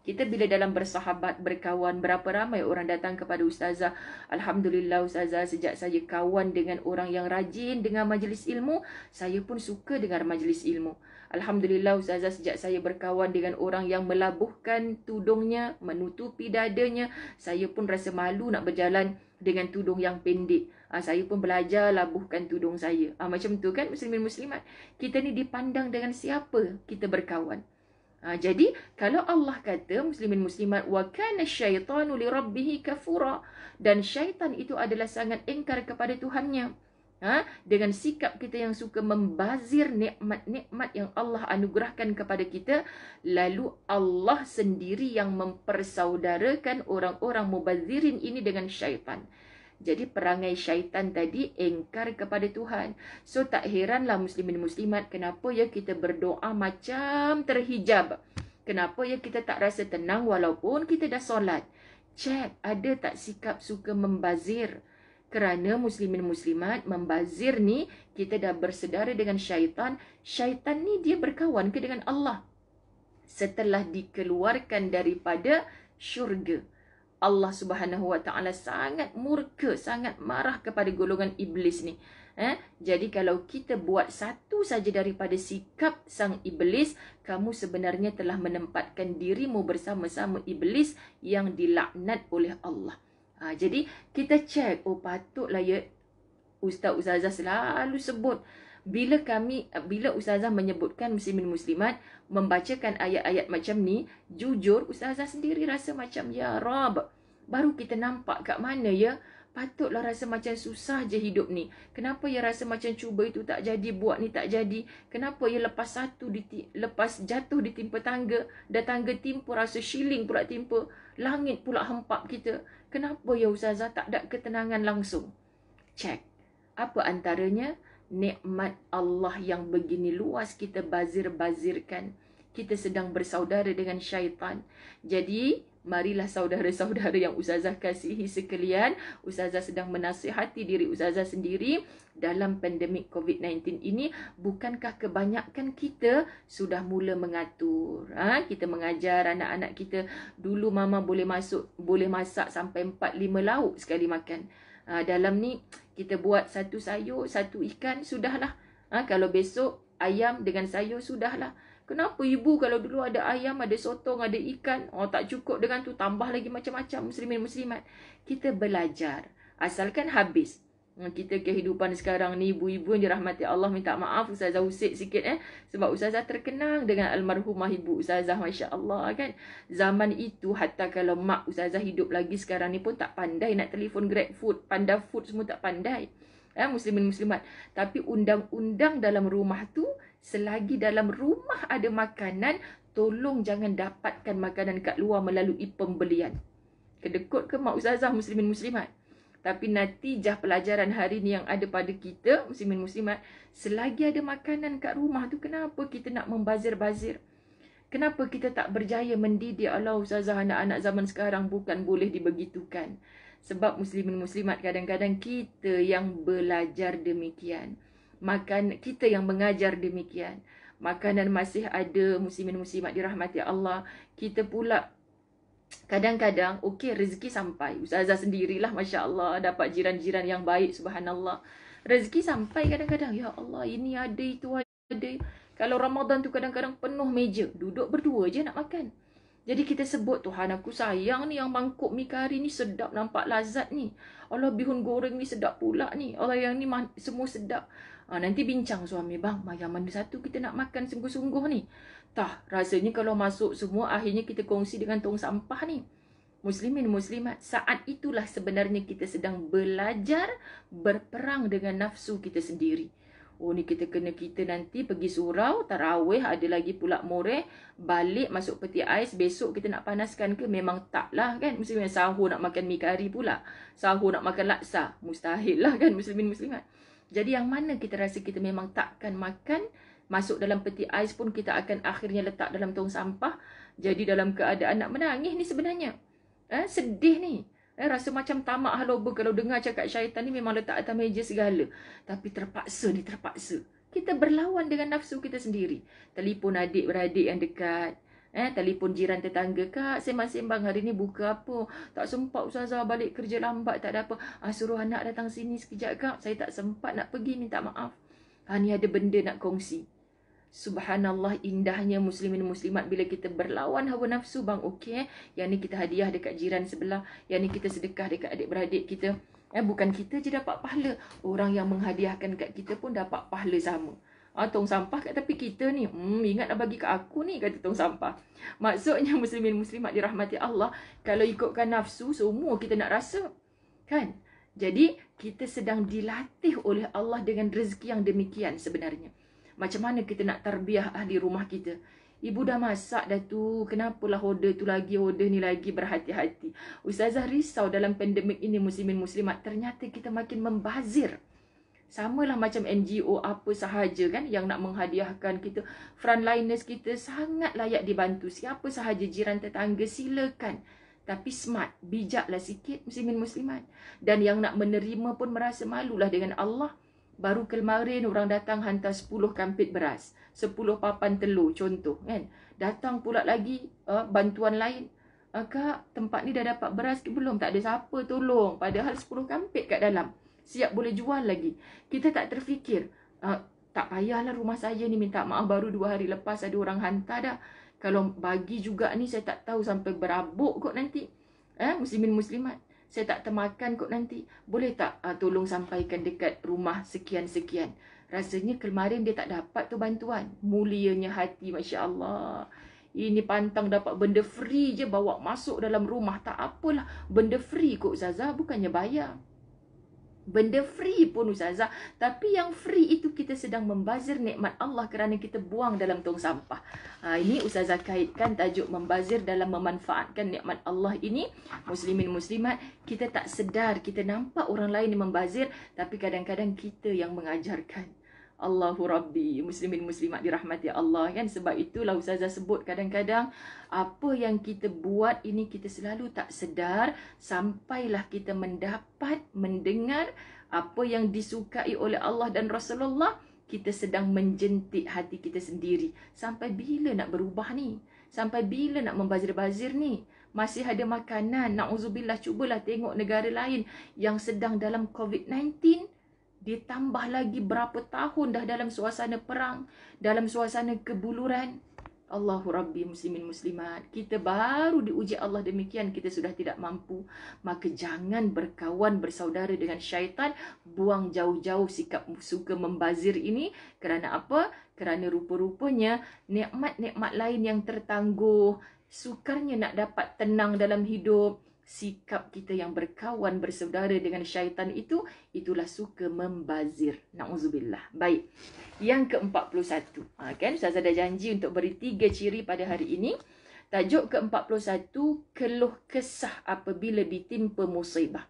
kita bila dalam bersahabat, berkawan, berapa ramai orang datang kepada Ustazah. Alhamdulillah Ustazah, sejak saya kawan dengan orang yang rajin dengan majlis ilmu, saya pun suka dengan majlis ilmu. Alhamdulillah Ustazah, sejak saya berkawan dengan orang yang melabuhkan tudungnya, menutupi dadanya, saya pun rasa malu nak berjalan dengan tudung yang pendek. Ha, saya pun belajar labuhkan tudung saya. Ha, macam tu kan muslimin-muslimat. Kita ni dipandang dengan siapa kita berkawan. Ha, jadi kalau Allah kata muslimin muslimat wa kana syaitanu li rabbih kafura dan syaitan itu adalah sangat engkar kepada Tuhannya. Ha, dengan sikap kita yang suka membazir nikmat-nikmat yang Allah anugerahkan kepada kita lalu Allah sendiri yang mempersaudarakan orang-orang mubazirin ini dengan syaitan. Jadi perangai syaitan tadi engkar kepada Tuhan. So tak heranlah muslimin muslimat kenapa ya kita berdoa macam terhijab. Kenapa ya kita tak rasa tenang walaupun kita dah solat. Cek ada tak sikap suka membazir. Kerana muslimin muslimat membazir ni kita dah bersedara dengan syaitan. Syaitan ni dia berkawan ke dengan Allah. Setelah dikeluarkan daripada syurga. Allah Subhanahu Wa Taala sangat murka, sangat marah kepada golongan iblis ni. Eh? Jadi kalau kita buat satu saja daripada sikap sang iblis, kamu sebenarnya telah menempatkan dirimu bersama-sama iblis yang dilaknat oleh Allah. Ha, jadi kita cek, oh patutlah ya Ustaz Uzazah selalu sebut bila kami bila ustazah menyebutkan muslimin muslimat membacakan ayat-ayat macam ni jujur ustazah sendiri rasa macam ya rab baru kita nampak kat mana ya patutlah rasa macam susah je hidup ni kenapa ya rasa macam cuba itu tak jadi buat ni tak jadi kenapa ya lepas satu lepas jatuh ditimpa tangga dan tangga timpa rasa shilling pula timpa langit pula hempap kita kenapa ya ustazah tak ada ketenangan langsung check apa antaranya nikmat Allah yang begini luas kita bazir-bazirkan. Kita sedang bersaudara dengan syaitan. Jadi, marilah saudara-saudara yang Ustazah kasihi sekalian. Ustazah sedang menasihati diri Ustazah sendiri dalam pandemik COVID-19 ini. Bukankah kebanyakan kita sudah mula mengatur. Ha? Kita mengajar anak-anak kita. Dulu mama boleh masuk, boleh masak sampai 4-5 lauk sekali makan. Ha, dalam ni, kita buat satu sayur, satu ikan, sudahlah. Ha, kalau besok ayam dengan sayur, sudahlah. Kenapa ibu kalau dulu ada ayam, ada sotong, ada ikan, oh tak cukup dengan tu, tambah lagi macam-macam muslimin-muslimat. Kita belajar. Asalkan habis kita kehidupan sekarang ni ibu-ibu yang dirahmati Allah minta maaf ustazah usik sikit eh sebab ustazah terkenang dengan almarhumah ibu ustazah masya-Allah kan zaman itu hatta kalau mak ustazah hidup lagi sekarang ni pun tak pandai nak telefon grab food panda food semua tak pandai eh muslimin muslimat tapi undang-undang dalam rumah tu selagi dalam rumah ada makanan tolong jangan dapatkan makanan kat luar melalui pembelian kedekut ke mak ustazah muslimin muslimat tapi natijah pelajaran hari ni yang ada pada kita, muslimin-muslimat, selagi ada makanan kat rumah tu, kenapa kita nak membazir-bazir? Kenapa kita tak berjaya mendidik Allah Ustazah anak-anak zaman sekarang bukan boleh dibegitukan? Sebab muslimin-muslimat kadang-kadang kita yang belajar demikian. Makan, kita yang mengajar demikian. Makanan masih ada muslimin-muslimat dirahmati Allah. Kita pula kadang-kadang okey rezeki sampai ustazah sendirilah masya-Allah dapat jiran-jiran yang baik subhanallah rezeki sampai kadang-kadang ya Allah ini ada itu ada kalau Ramadan tu kadang-kadang penuh meja duduk berdua je nak makan jadi kita sebut Tuhan aku sayang ni yang mangkuk mi kari ni sedap nampak lazat ni Allah bihun goreng ni sedap pula ni Allah yang ni semua sedap ha, nanti bincang suami bang yang mana satu kita nak makan sungguh-sungguh ni Tah, rasanya kalau masuk semua akhirnya kita kongsi dengan tong sampah ni. Muslimin muslimat, saat itulah sebenarnya kita sedang belajar berperang dengan nafsu kita sendiri. Oh ni kita kena kita nanti pergi surau, tarawih, ada lagi pula moreh, balik masuk peti ais, besok kita nak panaskan ke? Memang tak lah kan. Muslimin sahur nak makan mie kari pula. Sahur nak makan laksa. Mustahil lah kan muslimin muslimat. Jadi yang mana kita rasa kita memang takkan makan, masuk dalam peti ais pun kita akan akhirnya letak dalam tong sampah jadi dalam keadaan nak menangis ni sebenarnya eh sedih ni eh rasa macam tamak haloba kalau dengar cakap syaitan ni memang letak atas meja segala tapi terpaksa ni terpaksa kita berlawan dengan nafsu kita sendiri telefon adik beradik yang dekat Eh, telefon jiran tetangga Kak, sembang-sembang hari ni buka apa Tak sempat usaha balik kerja lambat Tak ada apa ah, Suruh anak datang sini sekejap Kak Saya tak sempat nak pergi minta maaf ah, Ni ada benda nak kongsi Subhanallah indahnya muslimin muslimat bila kita berlawan hawa nafsu bang okey eh? yang ni kita hadiah dekat jiran sebelah yang ni kita sedekah dekat adik beradik kita eh bukan kita je dapat pahala orang yang menghadiahkan kat kita pun dapat pahala sama ah, tong sampah kat tapi kita ni hmm ingat nak bagi kat aku ni kata tong sampah maksudnya muslimin muslimat dirahmati Allah kalau ikutkan nafsu semua kita nak rasa kan jadi kita sedang dilatih oleh Allah dengan rezeki yang demikian sebenarnya. Macam mana kita nak terbiah ah di rumah kita. Ibu dah masak dah tu. Kenapalah order tu lagi, order ni lagi berhati-hati. Ustazah risau dalam pandemik ini muslimin-muslimat. Ternyata kita makin membazir. Sama lah macam NGO apa sahaja kan yang nak menghadiahkan kita. Frontliners kita sangat layak dibantu. Siapa sahaja jiran tetangga silakan. Tapi smart, bijaklah sikit muslimin-muslimat. Dan yang nak menerima pun merasa malulah dengan Allah. Baru kemarin orang datang hantar 10 kampit beras, 10 papan telur contoh kan. Datang pula lagi uh, bantuan lain. Uh, kak, tempat ni dah dapat beras ke belum? Tak ada siapa tolong. Padahal 10 kampit kat dalam. Siap boleh jual lagi. Kita tak terfikir. Uh, tak payahlah rumah saya ni minta maaf baru 2 hari lepas ada orang hantar dah. Kalau bagi juga ni saya tak tahu sampai berabuk kot nanti. Eh, muslimin muslimat saya tak termakan kot nanti. Boleh tak uh, tolong sampaikan dekat rumah sekian-sekian? Rasanya kemarin dia tak dapat tu bantuan. Mulianya hati, Masya Allah. Ini pantang dapat benda free je bawa masuk dalam rumah. Tak apalah, benda free kot Zaza, bukannya bayar benda free pun ustazah tapi yang free itu kita sedang membazir nikmat Allah kerana kita buang dalam tong sampah. Ha ini ustazah kaitkan tajuk membazir dalam memanfaatkan nikmat Allah ini muslimin muslimat kita tak sedar kita nampak orang lain membazir tapi kadang-kadang kita yang mengajarkan. Allahu Rabbi Muslimin Muslimat dirahmati Allah kan Sebab itulah Ustazah sebut kadang-kadang Apa yang kita buat ini kita selalu tak sedar Sampailah kita mendapat mendengar Apa yang disukai oleh Allah dan Rasulullah Kita sedang menjentik hati kita sendiri Sampai bila nak berubah ni Sampai bila nak membazir-bazir ni masih ada makanan, na'udzubillah, cubalah tengok negara lain yang sedang dalam COVID-19, dia tambah lagi berapa tahun dah dalam suasana perang, dalam suasana kebuluran. Allahu Rabbi muslimin muslimat. Kita baru diuji Allah demikian kita sudah tidak mampu. Maka jangan berkawan bersaudara dengan syaitan. Buang jauh-jauh sikap suka membazir ini. Kerana apa? Kerana rupa-rupanya nikmat-nikmat lain yang tertangguh. Sukarnya nak dapat tenang dalam hidup sikap kita yang berkawan bersaudara dengan syaitan itu itulah suka membazir nauzubillah baik yang ke-41 ha, kan saya dah janji untuk beri tiga ciri pada hari ini tajuk ke-41 keluh kesah apabila ditimpa musibah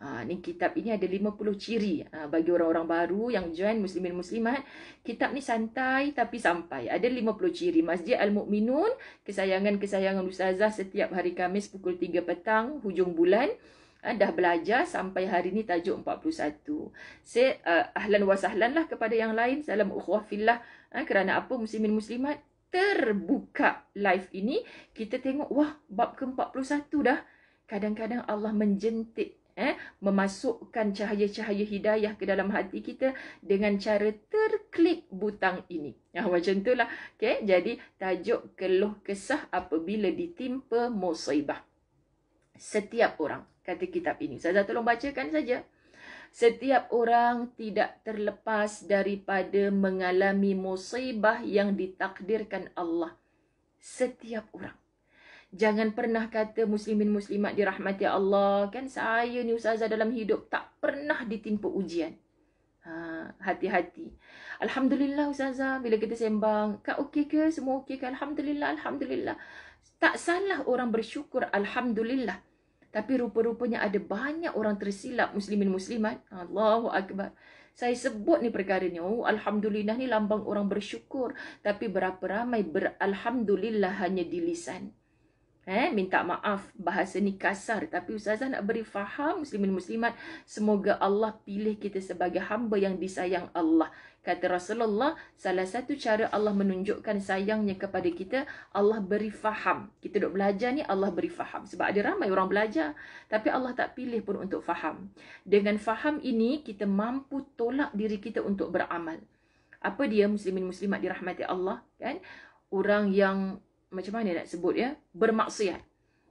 Ha, ni kitab ini ada 50 ciri ha, bagi orang-orang baru yang join muslimin muslimat. Kitab ni santai tapi sampai. Ada 50 ciri. Masjid Al-Mu'minun, kesayangan-kesayangan Ustazah setiap hari Kamis pukul 3 petang, hujung bulan. Ha, dah belajar sampai hari ni tajuk 41. Say, uh, ahlan wa sahlan lah kepada yang lain. Salam ukhwah fillah. Ha, kerana apa muslimin muslimat? Terbuka live ini. Kita tengok, wah bab ke 41 dah. Kadang-kadang Allah menjentik eh memasukkan cahaya-cahaya hidayah ke dalam hati kita dengan cara terklik butang ini. Ya macam itulah. Okey, jadi tajuk keluh kesah apabila ditimpa musibah. Setiap orang kata kitab ini. Saya tolong bacakan saja. Setiap orang tidak terlepas daripada mengalami musibah yang ditakdirkan Allah. Setiap orang. Jangan pernah kata muslimin muslimat dirahmati Allah. Kan saya ni ustazah dalam hidup tak pernah ditimpa ujian. Ha, hati-hati. Alhamdulillah ustazah bila kita sembang. Kak okey ke? Semua okey ke? Alhamdulillah, Alhamdulillah. Tak salah orang bersyukur Alhamdulillah. Tapi rupa-rupanya ada banyak orang tersilap muslimin muslimat. Allahu Akbar. Saya sebut ni perkara ni. Oh, Alhamdulillah ni lambang orang bersyukur. Tapi berapa ramai beralhamdulillah hanya di lisan. Eh, minta maaf bahasa ni kasar tapi ustazah nak beri faham muslimin muslimat semoga Allah pilih kita sebagai hamba yang disayang Allah kata Rasulullah salah satu cara Allah menunjukkan sayangnya kepada kita Allah beri faham kita dok belajar ni Allah beri faham sebab ada ramai orang belajar tapi Allah tak pilih pun untuk faham dengan faham ini kita mampu tolak diri kita untuk beramal apa dia muslimin muslimat dirahmati Allah kan orang yang macam mana nak sebut ya bermaksiat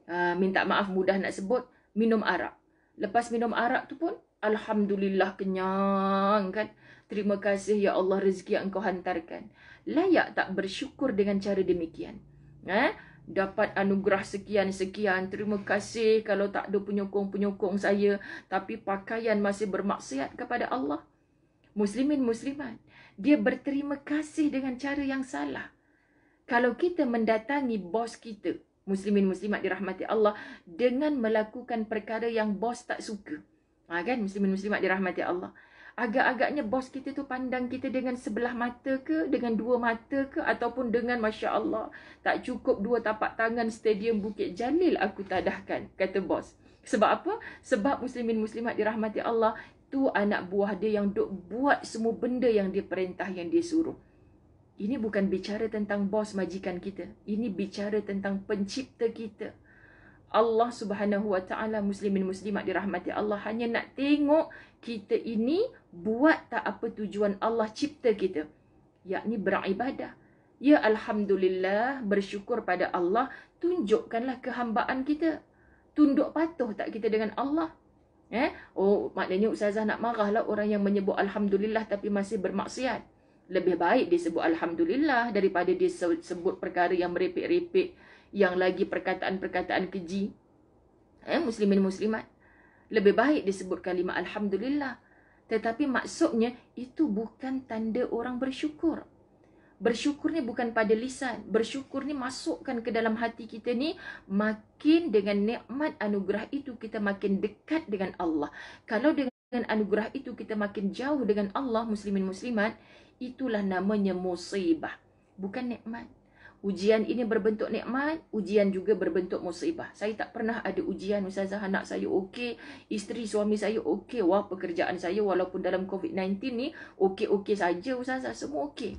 uh, minta maaf mudah nak sebut minum arak lepas minum arak tu pun alhamdulillah kenyang kan terima kasih ya Allah rezeki yang Kau hantarkan layak tak bersyukur dengan cara demikian eh dapat anugerah sekian sekian terima kasih kalau tak ada penyokong-penyokong saya tapi pakaian masih bermaksiat kepada Allah muslimin muslimat dia berterima kasih dengan cara yang salah kalau kita mendatangi bos kita, muslimin muslimat dirahmati Allah dengan melakukan perkara yang bos tak suka. Ha kan muslimin muslimat dirahmati Allah. Agak-agaknya bos kita tu pandang kita dengan sebelah mata ke, dengan dua mata ke ataupun dengan masya-Allah, tak cukup dua tapak tangan stadium Bukit Jalil aku tadahkan, kata bos. Sebab apa? Sebab muslimin muslimat dirahmati Allah tu anak buah dia yang duk buat semua benda yang dia perintah yang dia suruh. Ini bukan bicara tentang bos majikan kita. Ini bicara tentang pencipta kita. Allah Subhanahu Wa Taala muslimin muslimat dirahmati Allah hanya nak tengok kita ini buat tak apa tujuan Allah cipta kita yakni beribadah. Ya alhamdulillah bersyukur pada Allah tunjukkanlah kehambaan kita. Tunduk patuh tak kita dengan Allah? Eh, oh maknanya ustazah nak marahlah orang yang menyebut alhamdulillah tapi masih bermaksiat lebih baik dia sebut Alhamdulillah daripada dia sebut perkara yang merepek-repek yang lagi perkataan-perkataan keji. Eh, Muslimin Muslimat. Lebih baik dia sebut kalimah Alhamdulillah. Tetapi maksudnya itu bukan tanda orang bersyukur. Bersyukur ni bukan pada lisan. Bersyukur ni masukkan ke dalam hati kita ni makin dengan nikmat anugerah itu kita makin dekat dengan Allah. Kalau dengan anugerah itu kita makin jauh dengan Allah Muslimin Muslimat, itulah namanya musibah bukan nikmat ujian ini berbentuk nikmat ujian juga berbentuk musibah saya tak pernah ada ujian ustazah anak saya okey isteri suami saya okey wah pekerjaan saya walaupun dalam covid-19 ni okey-okey saja ustazah semua okey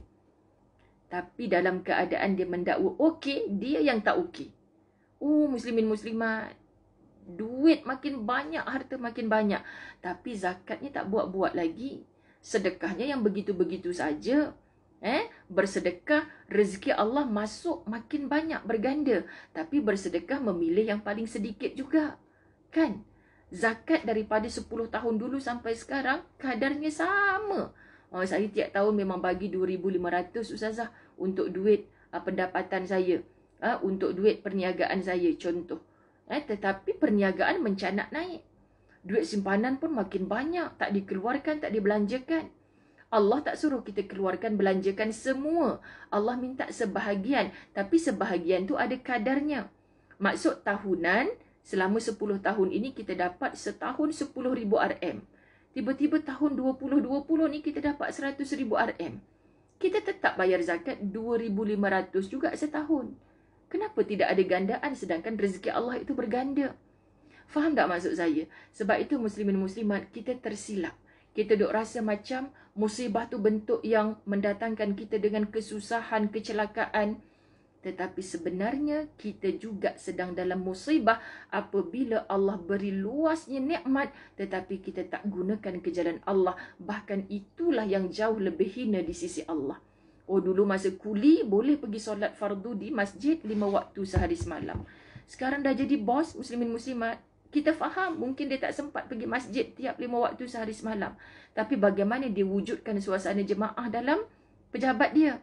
tapi dalam keadaan dia mendakwa okey dia yang tak okey uh muslimin muslimah, duit makin banyak harta makin banyak tapi zakatnya tak buat-buat lagi sedekahnya yang begitu-begitu saja eh bersedekah rezeki Allah masuk makin banyak berganda tapi bersedekah memilih yang paling sedikit juga kan zakat daripada 10 tahun dulu sampai sekarang kadarnya sama oh saya tiap tahun memang bagi 2500 ustazah untuk duit uh, pendapatan saya uh, untuk duit perniagaan saya contoh eh tetapi perniagaan mencanak naik duit simpanan pun makin banyak tak dikeluarkan tak dibelanjakan Allah tak suruh kita keluarkan belanjakan semua Allah minta sebahagian tapi sebahagian tu ada kadarnya maksud tahunan selama 10 tahun ini kita dapat setahun ribu RM tiba-tiba tahun 2020 ni kita dapat ribu RM kita tetap bayar zakat 2500 juga setahun kenapa tidak ada gandaan sedangkan rezeki Allah itu berganda Faham tak maksud saya? Sebab itu muslimin muslimat kita tersilap. Kita dok rasa macam musibah tu bentuk yang mendatangkan kita dengan kesusahan, kecelakaan. Tetapi sebenarnya kita juga sedang dalam musibah apabila Allah beri luasnya nikmat tetapi kita tak gunakan ke jalan Allah. Bahkan itulah yang jauh lebih hina di sisi Allah. Oh dulu masa kuli boleh pergi solat fardu di masjid lima waktu sehari semalam. Sekarang dah jadi bos muslimin muslimat kita faham mungkin dia tak sempat pergi masjid tiap lima waktu sehari semalam. Tapi bagaimana dia wujudkan suasana jemaah dalam pejabat dia?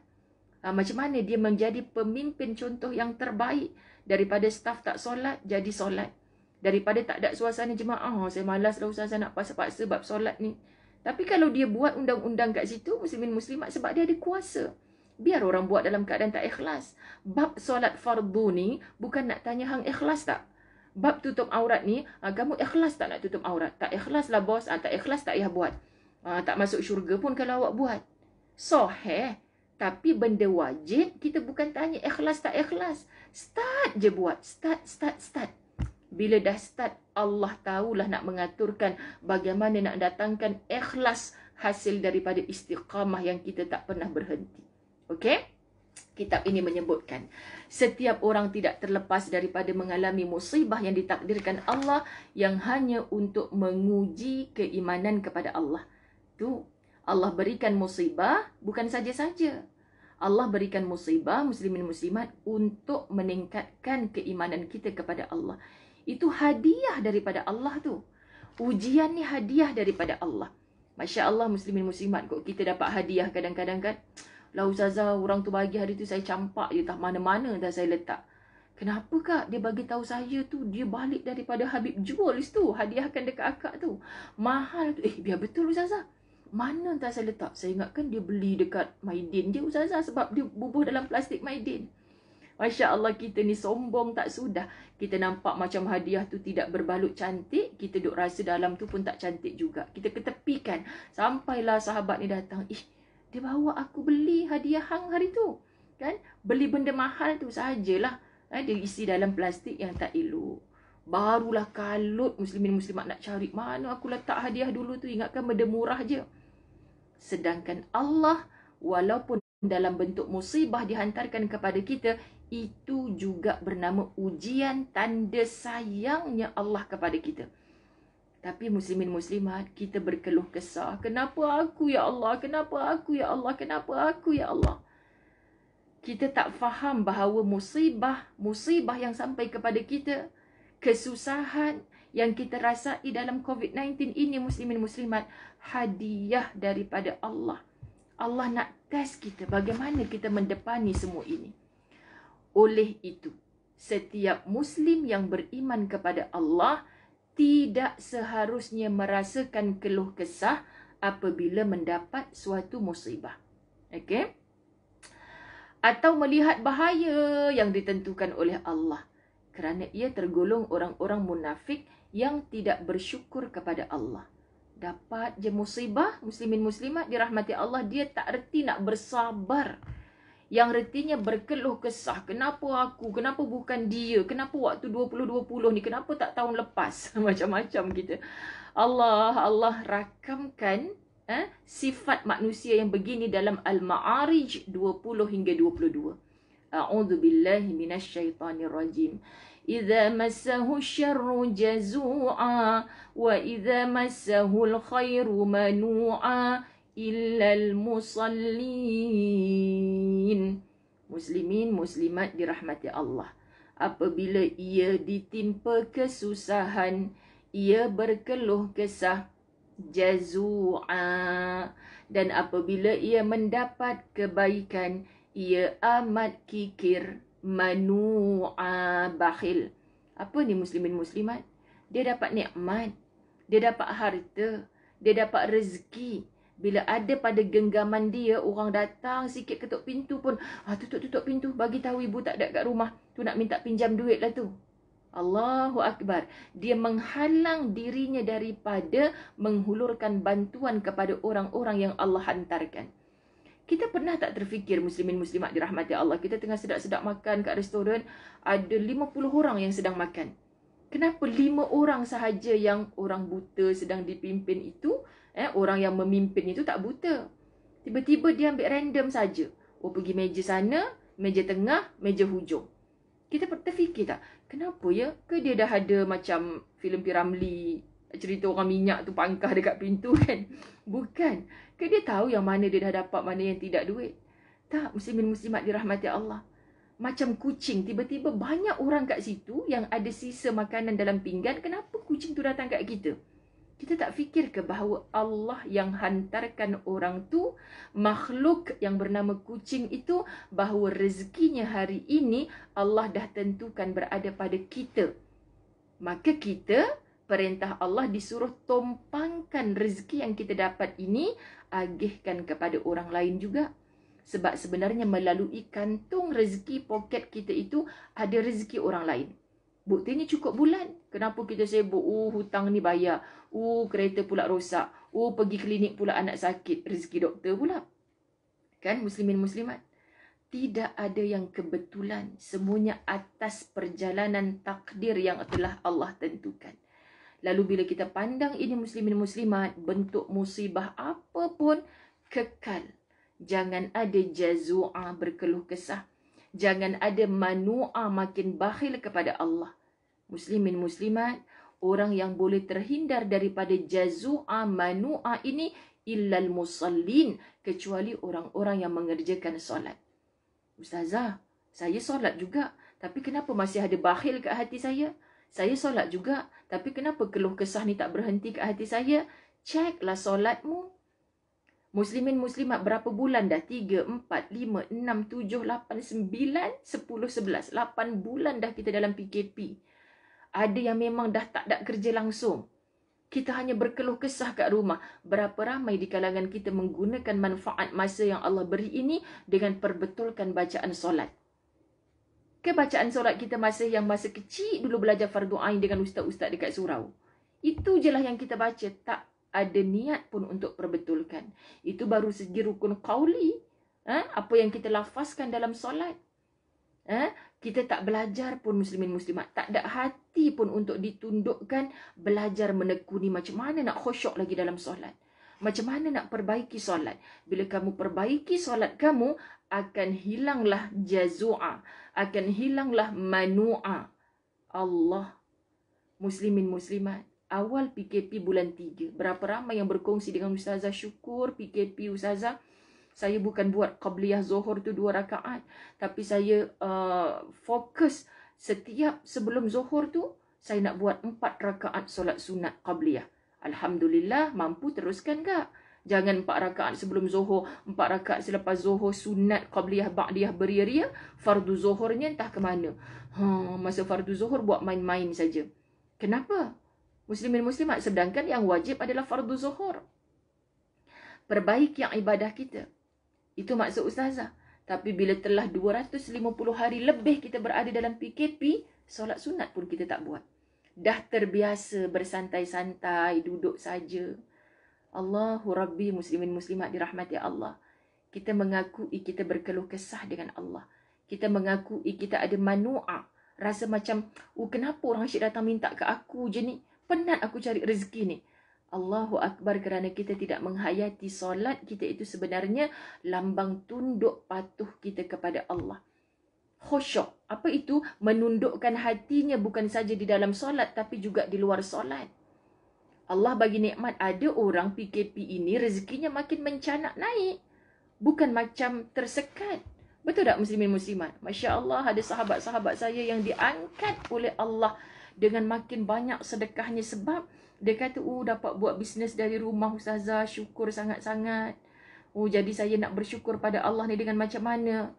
Ha, macam mana dia menjadi pemimpin contoh yang terbaik daripada staf tak solat jadi solat. Daripada tak ada suasana jemaah, oh, saya malas dah usaha saya nak paksa-paksa bab solat ni. Tapi kalau dia buat undang-undang kat situ, muslimin muslimat sebab dia ada kuasa. Biar orang buat dalam keadaan tak ikhlas. Bab solat fardu ni bukan nak tanya hang ikhlas tak? bab tutup aurat ni, uh, kamu ikhlas tak nak tutup aurat? Tak ikhlas lah bos, uh, tak ikhlas tak payah buat. Uh, tak masuk syurga pun kalau awak buat. Soheh. Tapi benda wajib, kita bukan tanya ikhlas tak ikhlas. Start je buat. Start, start, start. Bila dah start, Allah tahulah nak mengaturkan bagaimana nak datangkan ikhlas hasil daripada istiqamah yang kita tak pernah berhenti. Okay? kitab ini menyebutkan setiap orang tidak terlepas daripada mengalami musibah yang ditakdirkan Allah yang hanya untuk menguji keimanan kepada Allah. Tu Allah berikan musibah bukan saja-saja. Allah berikan musibah muslimin muslimat untuk meningkatkan keimanan kita kepada Allah. Itu hadiah daripada Allah tu. Ujian ni hadiah daripada Allah. Masya-Allah muslimin muslimat kok kita dapat hadiah kadang-kadang kan? -kadang, kadang. Lah Ustazah, orang tu bagi hari tu saya campak je tak mana-mana dah saya letak. Kenapa kak dia bagi tahu saya tu dia balik daripada Habib Jewels tu hadiahkan dekat akak tu. Mahal tu. Eh biar betul Ustazah. Mana dah saya letak. Saya kan dia beli dekat Maidin je Ustazah sebab dia bubuh dalam plastik Maidin. Masya Allah kita ni sombong tak sudah. Kita nampak macam hadiah tu tidak berbalut cantik. Kita duk rasa dalam tu pun tak cantik juga. Kita ketepikan. Sampailah sahabat ni datang. Ih, dia bawa aku beli hadiah hang hari tu. Kan? Beli benda mahal tu sajalah. Eh, dia isi dalam plastik yang tak elok. Barulah kalut muslimin muslimat nak cari mana aku letak hadiah dulu tu ingatkan benda murah je. Sedangkan Allah walaupun dalam bentuk musibah dihantarkan kepada kita itu juga bernama ujian tanda sayangnya Allah kepada kita. Tapi muslimin muslimat kita berkeluh kesah. Kenapa aku ya Allah? Kenapa aku ya Allah? Kenapa aku ya Allah? Kita tak faham bahawa musibah, musibah yang sampai kepada kita, kesusahan yang kita rasai dalam COVID-19 ini muslimin muslimat hadiah daripada Allah. Allah nak test kita bagaimana kita mendepani semua ini. Oleh itu, setiap muslim yang beriman kepada Allah, tidak seharusnya merasakan keluh kesah apabila mendapat suatu musibah. Okey? Atau melihat bahaya yang ditentukan oleh Allah kerana ia tergolong orang-orang munafik yang tidak bersyukur kepada Allah. Dapat je musibah, muslimin muslimat dirahmati Allah, dia tak reti nak bersabar yang retinya berkeluh kesah kenapa aku kenapa bukan dia kenapa waktu 2020 ni kenapa tak tahun lepas macam-macam kita Allah Allah rakamkan eh sifat manusia yang begini dalam al-ma'arij 20 hingga 22 a'udzu billahi minasyaitonir rajim idza massahu syarru jazua wa idza massahu al-khairu manua إلا المصلين Muslimin, Muslimat dirahmati Allah. Apabila ia ditimpa kesusahan, ia berkeluh kesah, jazua. Dan apabila ia mendapat kebaikan, ia amat kikir, manu'a bakhil. Apa ni Muslimin, Muslimat? Dia dapat nikmat, dia dapat harta, dia dapat rezeki, bila ada pada genggaman dia orang datang sikit ketuk pintu pun ah tutup tutup pintu bagi tahu ibu tak ada kat rumah tu nak minta pinjam duit lah tu Allahu akbar dia menghalang dirinya daripada menghulurkan bantuan kepada orang-orang yang Allah hantarkan kita pernah tak terfikir muslimin muslimat dirahmati Allah kita tengah sedap-sedap makan kat restoran ada 50 orang yang sedang makan kenapa 5 orang sahaja yang orang buta sedang dipimpin itu eh orang yang memimpin itu tak buta. Tiba-tiba dia ambil random saja. Oh pergi meja sana, meja tengah, meja hujung. Kita fikir tak, kenapa ya? Ke dia dah ada macam filem Piramli cerita orang minyak tu pangkah dekat pintu kan? Bukan. Ke dia tahu yang mana dia dah dapat, mana yang tidak duit? Tak, muslimin muslimat dirahmati Allah. Macam kucing, tiba-tiba banyak orang kat situ yang ada sisa makanan dalam pinggan, kenapa kucing tu datang kat Kita kita tak fikir ke bahawa Allah yang hantarkan orang tu makhluk yang bernama kucing itu bahawa rezekinya hari ini Allah dah tentukan berada pada kita maka kita perintah Allah disuruh tumpangkan rezeki yang kita dapat ini agihkan kepada orang lain juga sebab sebenarnya melalui kantung rezeki poket kita itu ada rezeki orang lain buktinya cukup bulan kenapa kita sibuk oh hutang ni bayar U kereta pula rosak. u pergi klinik pula anak sakit. Rezeki doktor pula. Kan, muslimin-muslimat. Tidak ada yang kebetulan. Semuanya atas perjalanan takdir yang telah Allah tentukan. Lalu bila kita pandang ini muslimin-muslimat, bentuk musibah apapun kekal. Jangan ada jazua berkeluh kesah. Jangan ada manua makin bakhil kepada Allah. Muslimin muslimat, orang yang boleh terhindar daripada jazu'a manu'a ini illal musallin kecuali orang-orang yang mengerjakan solat. Ustazah, saya solat juga tapi kenapa masih ada bakhil kat hati saya? Saya solat juga tapi kenapa keluh kesah ni tak berhenti kat hati saya? Ceklah solatmu. Muslimin muslimat berapa bulan dah? 3, 4, 5, 6, 7, 8, 9, 10, 11. 8 bulan dah kita dalam PKP. Ada yang memang dah tak ada kerja langsung. Kita hanya berkeluh kesah kat rumah. Berapa ramai di kalangan kita menggunakan manfaat masa yang Allah beri ini dengan perbetulkan bacaan solat. Kebacaan solat kita masa yang masa kecil dulu belajar fardu ain dengan ustaz-ustaz dekat surau. Itu jelah yang kita baca. Tak ada niat pun untuk perbetulkan. Itu baru segi rukun qawli. Ha? Eh? Apa yang kita lafazkan dalam solat. Ha? kita tak belajar pun muslimin muslimat tak ada hati pun untuk ditundukkan belajar menekuni macam mana nak khusyuk lagi dalam solat macam mana nak perbaiki solat bila kamu perbaiki solat kamu akan hilanglah jazua akan hilanglah manua Allah muslimin muslimat awal PKP bulan 3 berapa ramai yang berkongsi dengan ustazah syukur PKP ustazah saya bukan buat qabliyah zuhur tu dua rakaat tapi saya uh, fokus setiap sebelum zuhur tu saya nak buat empat rakaat solat sunat qabliyah alhamdulillah mampu teruskan tak jangan empat rakaat sebelum zuhur empat rakaat selepas zuhur sunat qabliyah ba'diyah beria-ria fardu zuhurnya entah ke mana ha masa fardu zuhur buat main-main saja kenapa muslimin muslimat sedangkan yang wajib adalah fardu zuhur perbaiki ibadah kita itu maksud ustazah. Tapi bila telah 250 hari lebih kita berada dalam PKP, solat sunat pun kita tak buat. Dah terbiasa bersantai-santai, duduk saja. Allahu Rabbi muslimin muslimat dirahmati Allah. Kita mengakui kita berkeluh kesah dengan Allah. Kita mengakui kita ada manu'a. Rasa macam, oh, kenapa orang asyik datang minta ke aku je ni? Penat aku cari rezeki ni. Allahu Akbar kerana kita tidak menghayati solat kita itu sebenarnya lambang tunduk patuh kita kepada Allah. Khusyuk. Apa itu? Menundukkan hatinya bukan saja di dalam solat tapi juga di luar solat. Allah bagi nikmat ada orang PKP ini rezekinya makin mencanak naik. Bukan macam tersekat. Betul tak muslimin muslimat? Masya Allah ada sahabat-sahabat saya yang diangkat oleh Allah dengan makin banyak sedekahnya sebab dia kata, oh dapat buat bisnes dari rumah Ustazah, syukur sangat-sangat. Oh jadi saya nak bersyukur pada Allah ni dengan macam mana?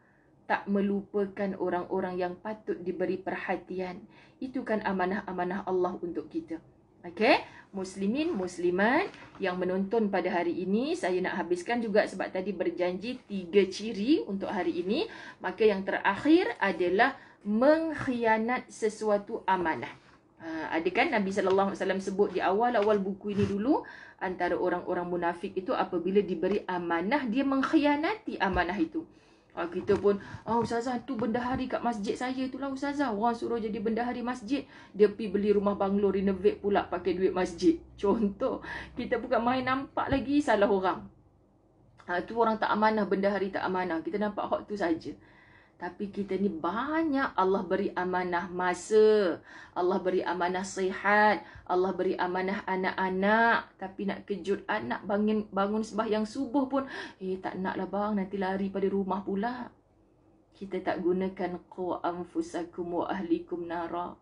Tak melupakan orang-orang yang patut diberi perhatian. Itu kan amanah-amanah Allah untuk kita. Okay? Muslimin, Muslimat yang menonton pada hari ini, saya nak habiskan juga sebab tadi berjanji tiga ciri untuk hari ini. Maka yang terakhir adalah mengkhianat sesuatu amanah. Uh, ah, ada kan Nabi saw sebut di awal-awal buku ini dulu antara orang-orang munafik itu apabila diberi amanah dia mengkhianati amanah itu. Uh, kita pun ah oh, ustazah tu bendahari kat masjid saya itulah ustazah orang suruh jadi benda hari masjid dia pergi beli rumah banglo renovate pula pakai duit masjid. Contoh kita bukan main nampak lagi salah orang. Itu ah, uh, orang tak amanah benda hari tak amanah kita nampak hot tu saja. Tapi kita ni banyak Allah beri amanah masa. Allah beri amanah sihat. Allah beri amanah anak-anak. Tapi nak kejut anak bangun, bangun sebahyang subuh pun. Eh tak nak lah bang. Nanti lari pada rumah pula. Kita tak gunakan qu anfusakum wa ahlikum nara.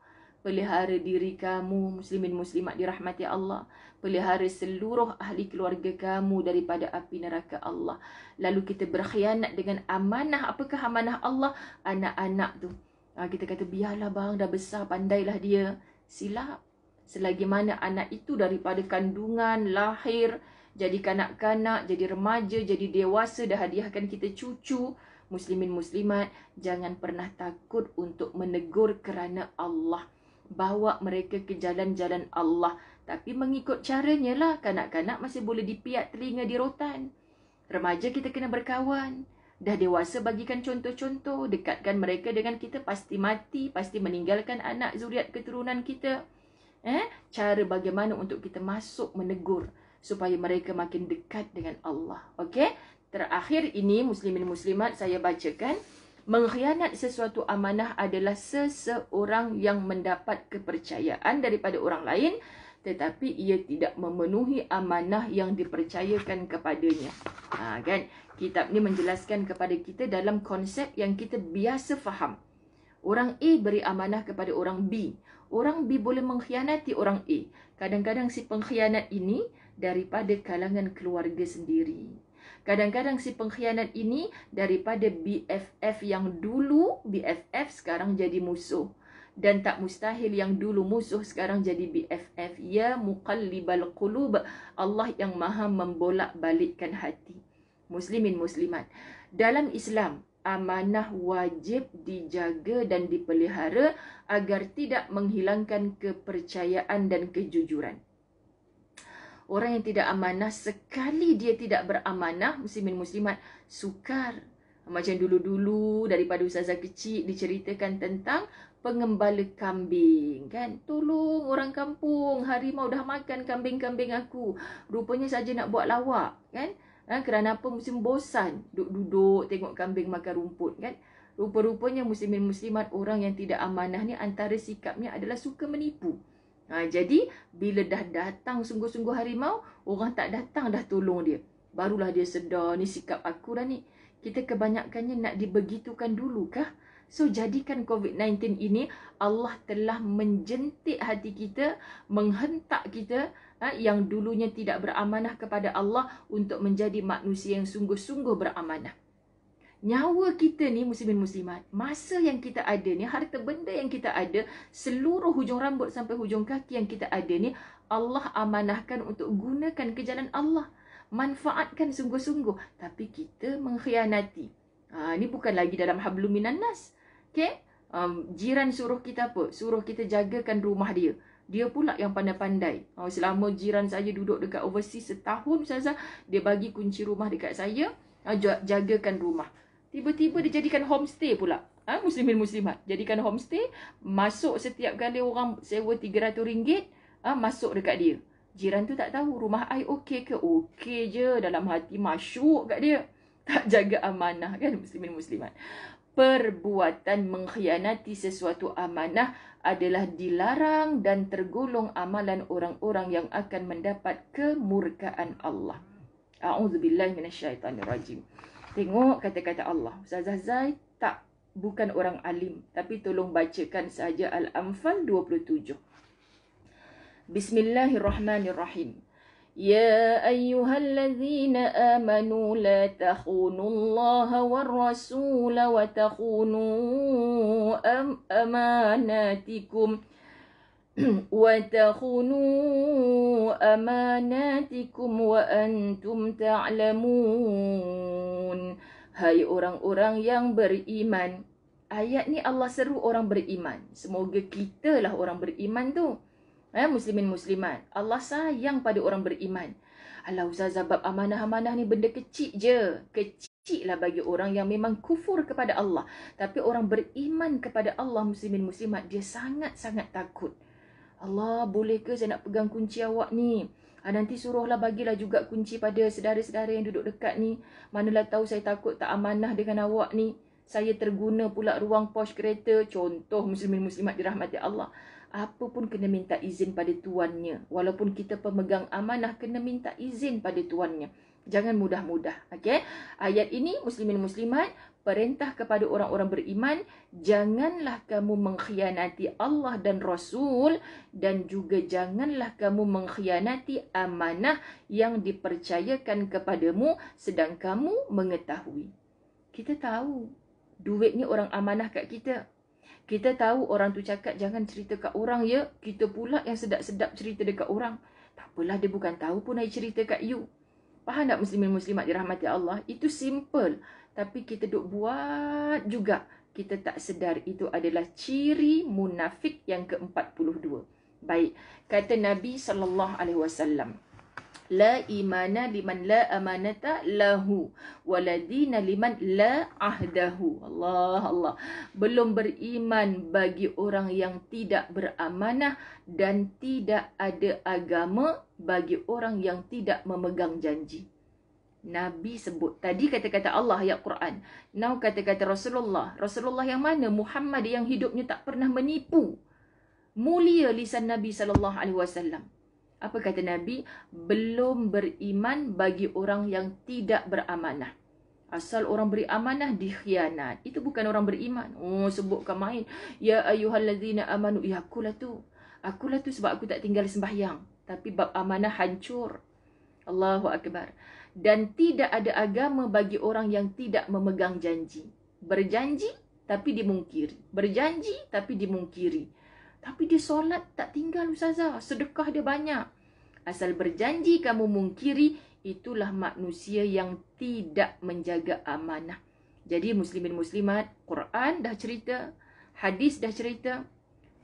Pelihara diri kamu, muslimin muslimat dirahmati Allah. Pelihara seluruh ahli keluarga kamu daripada api neraka Allah. Lalu kita berkhianat dengan amanah. Apakah amanah Allah? Anak-anak tu. Ha, kita kata, biarlah bang, dah besar, pandailah dia. Silap. Selagi mana anak itu daripada kandungan, lahir, jadi kanak-kanak, jadi remaja, jadi dewasa, dah hadiahkan kita cucu. Muslimin muslimat, jangan pernah takut untuk menegur kerana Allah bawa mereka ke jalan-jalan Allah. Tapi mengikut caranya lah kanak-kanak masih boleh dipiak telinga di rotan. Remaja kita kena berkawan. Dah dewasa bagikan contoh-contoh, dekatkan mereka dengan kita pasti mati, pasti meninggalkan anak zuriat keturunan kita. Eh, cara bagaimana untuk kita masuk menegur supaya mereka makin dekat dengan Allah. Okey? Terakhir ini muslimin muslimat saya bacakan. Mengkhianat sesuatu amanah adalah seseorang yang mendapat kepercayaan daripada orang lain tetapi ia tidak memenuhi amanah yang dipercayakan kepadanya. Ha, kan? Kitab ni menjelaskan kepada kita dalam konsep yang kita biasa faham. Orang A beri amanah kepada orang B. Orang B boleh mengkhianati orang A. Kadang-kadang si pengkhianat ini daripada kalangan keluarga sendiri. Kadang-kadang si pengkhianat ini daripada BFF yang dulu BFF sekarang jadi musuh. Dan tak mustahil yang dulu musuh sekarang jadi BFF. Ya muqallibal qulub. Allah yang maha membolak-balikkan hati. Muslimin muslimat. Dalam Islam, amanah wajib dijaga dan dipelihara agar tidak menghilangkan kepercayaan dan kejujuran orang yang tidak amanah sekali dia tidak beramanah muslimin muslimat sukar macam dulu-dulu daripada usaha kecil diceritakan tentang pengembala kambing kan tolong orang kampung harimau dah makan kambing-kambing aku rupanya saja nak buat lawak kan ha, kerana apa musim bosan duduk-duduk tengok kambing makan rumput kan rupa-rupanya muslimin muslimat orang yang tidak amanah ni antara sikapnya adalah suka menipu Ha, jadi, bila dah datang sungguh-sungguh harimau, orang tak datang dah tolong dia. Barulah dia sedar, ni sikap aku dah ni. Kita kebanyakannya nak dibegitukan dulu kah? So, jadikan COVID-19 ini, Allah telah menjentik hati kita, menghentak kita ha, yang dulunya tidak beramanah kepada Allah untuk menjadi manusia yang sungguh-sungguh beramanah nyawa kita ni muslimin muslimat masa yang kita ada ni harta benda yang kita ada seluruh hujung rambut sampai hujung kaki yang kita ada ni Allah amanahkan untuk gunakan kejalan Allah manfaatkan sungguh-sungguh tapi kita mengkhianati ha, ni bukan lagi dalam hablum minan nas okay? um, jiran suruh kita apa suruh kita jagakan rumah dia dia pula yang pandai-pandai. Oh, selama jiran saya duduk dekat overseas setahun, Ustazah, dia bagi kunci rumah dekat saya, ha, jagakan rumah tiba-tiba dijadikan homestay pula. Ha, Muslimin Muslimat jadikan homestay, masuk setiap kali orang sewa RM300, ha, masuk dekat dia. Jiran tu tak tahu rumah ai okey ke? Okey je dalam hati masuk kat dia. Tak jaga amanah kan Muslimin Muslimat. Perbuatan mengkhianati sesuatu amanah adalah dilarang dan tergolong amalan orang-orang yang akan mendapat kemurkaan Allah. A'udzubillahiminasyaitanirrajim. rajim tengok kata-kata Allah. Ustazah Zai tak bukan orang alim tapi tolong bacakan saja Al-Anfal 27. Bismillahirrahmanirrahim. يا أيها الذين آمنوا لا تخونوا الله والرسول وتخونوا أم أماناتكم وتخونوا أماناتكم وأنتم تعلمون Hai orang-orang yang beriman Ayat ni Allah seru orang beriman Semoga kita lah orang beriman tu eh, ha, Muslimin-Muslimat Allah sayang pada orang beriman Alah Ustazah bab amanah-amanah ni benda kecil je Kecil lah bagi orang yang memang kufur kepada Allah Tapi orang beriman kepada Allah Muslimin-Muslimat Dia sangat-sangat takut Allah boleh ke saya nak pegang kunci awak ni? Ha, nanti suruhlah bagilah juga kunci pada sedara-sedara yang duduk dekat ni. Manalah tahu saya takut tak amanah dengan awak ni. Saya terguna pula ruang pos kereta. Contoh muslimin-muslimat dirahmati Allah. Apa pun kena minta izin pada tuannya. Walaupun kita pemegang amanah, kena minta izin pada tuannya. Jangan mudah-mudah. Okay? Ayat ini, muslimin-muslimat, perintah kepada orang-orang beriman janganlah kamu mengkhianati Allah dan Rasul dan juga janganlah kamu mengkhianati amanah yang dipercayakan kepadamu sedang kamu mengetahui kita tahu duit ni orang amanah kat kita kita tahu orang tu cakap jangan cerita kat orang ya kita pula yang sedap-sedap cerita dekat orang tak apalah dia bukan tahu pun ai cerita kat you faham tak muslimin muslimat dirahmati Allah itu simple tapi kita duk buat juga kita tak sedar itu adalah ciri munafik yang ke-42 baik kata nabi sallallahu alaihi wasallam la imana liman la amanata lahu waladina liman la ahdahu Allah Allah belum beriman bagi orang yang tidak beramanah dan tidak ada agama bagi orang yang tidak memegang janji Nabi sebut. Tadi kata-kata Allah ayat Quran. Now kata-kata Rasulullah. Rasulullah yang mana? Muhammad yang hidupnya tak pernah menipu. Mulia lisan Nabi saw. Apa kata Nabi? Belum beriman bagi orang yang tidak beramanah. Asal orang beri amanah dikhianat. Itu bukan orang beriman. Oh, sebutkan main. Ya ayuhallazina amanu. Ya akulah tu. Akulah tu sebab aku tak tinggal sembahyang. Tapi bab amanah hancur. Allahu Akbar. Allahu Akbar dan tidak ada agama bagi orang yang tidak memegang janji. Berjanji tapi dimungkiri. Berjanji tapi dimungkiri. Tapi dia solat tak tinggal Ustazah. Sedekah dia banyak. Asal berjanji kamu mungkiri, itulah manusia yang tidak menjaga amanah. Jadi muslimin-muslimat, Quran dah cerita, hadis dah cerita,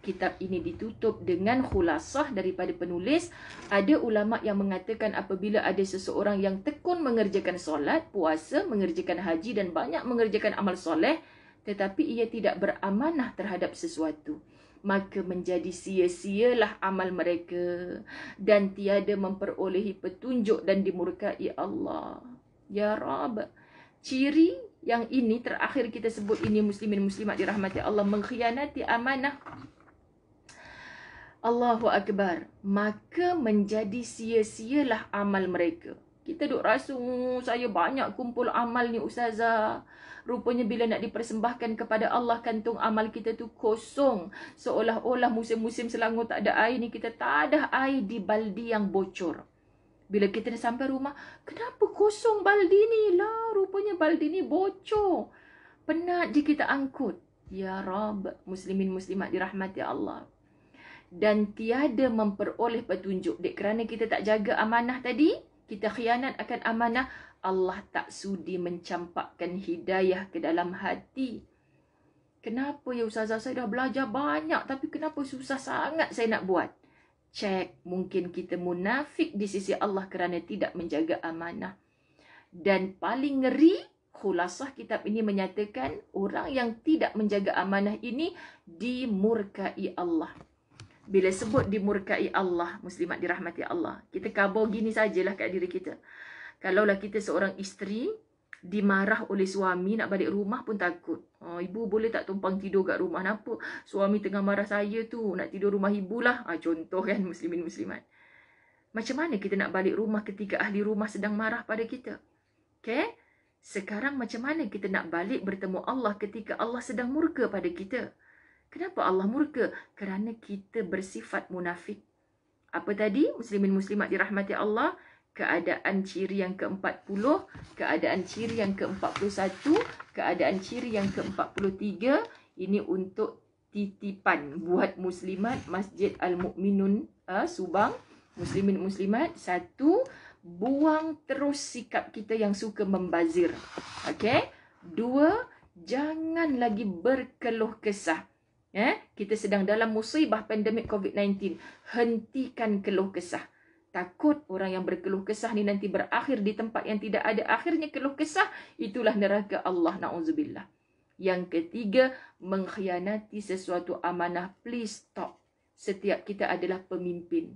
kitab ini ditutup dengan khulasah daripada penulis ada ulama yang mengatakan apabila ada seseorang yang tekun mengerjakan solat puasa mengerjakan haji dan banyak mengerjakan amal soleh tetapi ia tidak beramanah terhadap sesuatu maka menjadi sia-sialah amal mereka dan tiada memperolehi petunjuk dan dimurkai Allah ya rab ciri yang ini terakhir kita sebut ini muslimin muslimat dirahmati Allah mengkhianati amanah Allahu Akbar. Maka menjadi sia-sialah amal mereka. Kita duk rasu hmm, saya banyak kumpul amal ni Ustazah. Rupanya bila nak dipersembahkan kepada Allah, kantung amal kita tu kosong. Seolah-olah musim-musim selangor tak ada air ni, kita tak ada air di baldi yang bocor. Bila kita dah sampai rumah, kenapa kosong baldi ni? Lah, rupanya baldi ni bocor. Penat je kita angkut. Ya Rab, muslimin-muslimat dirahmati Allah dan tiada memperoleh petunjuk. Dek, kerana kita tak jaga amanah tadi, kita khianat akan amanah, Allah tak sudi mencampakkan hidayah ke dalam hati. Kenapa ya usaha saya dah belajar banyak tapi kenapa susah sangat saya nak buat? Cek mungkin kita munafik di sisi Allah kerana tidak menjaga amanah. Dan paling ngeri khulasah kitab ini menyatakan orang yang tidak menjaga amanah ini dimurkai Allah bila sebut dimurkai Allah, muslimat dirahmati Allah. Kita kabur gini sajalah kat diri kita. Kalaulah kita seorang isteri, dimarah oleh suami nak balik rumah pun takut. Oh, ibu boleh tak tumpang tidur kat rumah? Kenapa suami tengah marah saya tu nak tidur rumah ibu lah? Ah, contoh kan muslimin-muslimat. Macam mana kita nak balik rumah ketika ahli rumah sedang marah pada kita? Okay? Sekarang macam mana kita nak balik bertemu Allah ketika Allah sedang murka pada kita? Kenapa Allah murka? Kerana kita bersifat munafik. Apa tadi? Muslimin muslimat dirahmati Allah. Keadaan ciri yang ke-40, keadaan ciri yang ke-41, keadaan ciri yang ke-43. Ini untuk titipan buat muslimat Masjid Al-Mu'minun uh, Subang. Muslimin muslimat, satu, buang terus sikap kita yang suka membazir. Okay? Dua, jangan lagi berkeluh kesah. Eh, kita sedang dalam musibah pandemik COVID-19. Hentikan keluh kesah. Takut orang yang berkeluh kesah ni nanti berakhir di tempat yang tidak ada akhirnya keluh kesah. Itulah neraka Allah. Na'udzubillah. Yang ketiga, mengkhianati sesuatu amanah. Please stop. Setiap kita adalah pemimpin.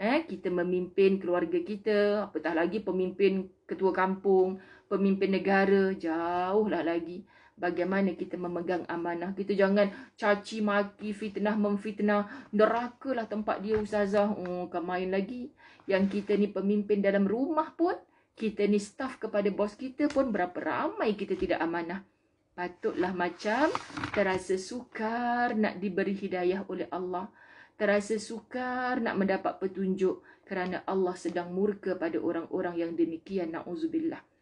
Eh, kita memimpin keluarga kita, apatah lagi pemimpin ketua kampung, pemimpin negara, jauhlah lagi bagaimana kita memegang amanah. Kita jangan caci maki, fitnah, memfitnah. Nerakalah tempat dia ustazah. Oh, kan main lagi. Yang kita ni pemimpin dalam rumah pun, kita ni staff kepada bos kita pun berapa ramai kita tidak amanah. Patutlah macam terasa sukar nak diberi hidayah oleh Allah. Terasa sukar nak mendapat petunjuk kerana Allah sedang murka pada orang-orang yang demikian. Na'udzubillah.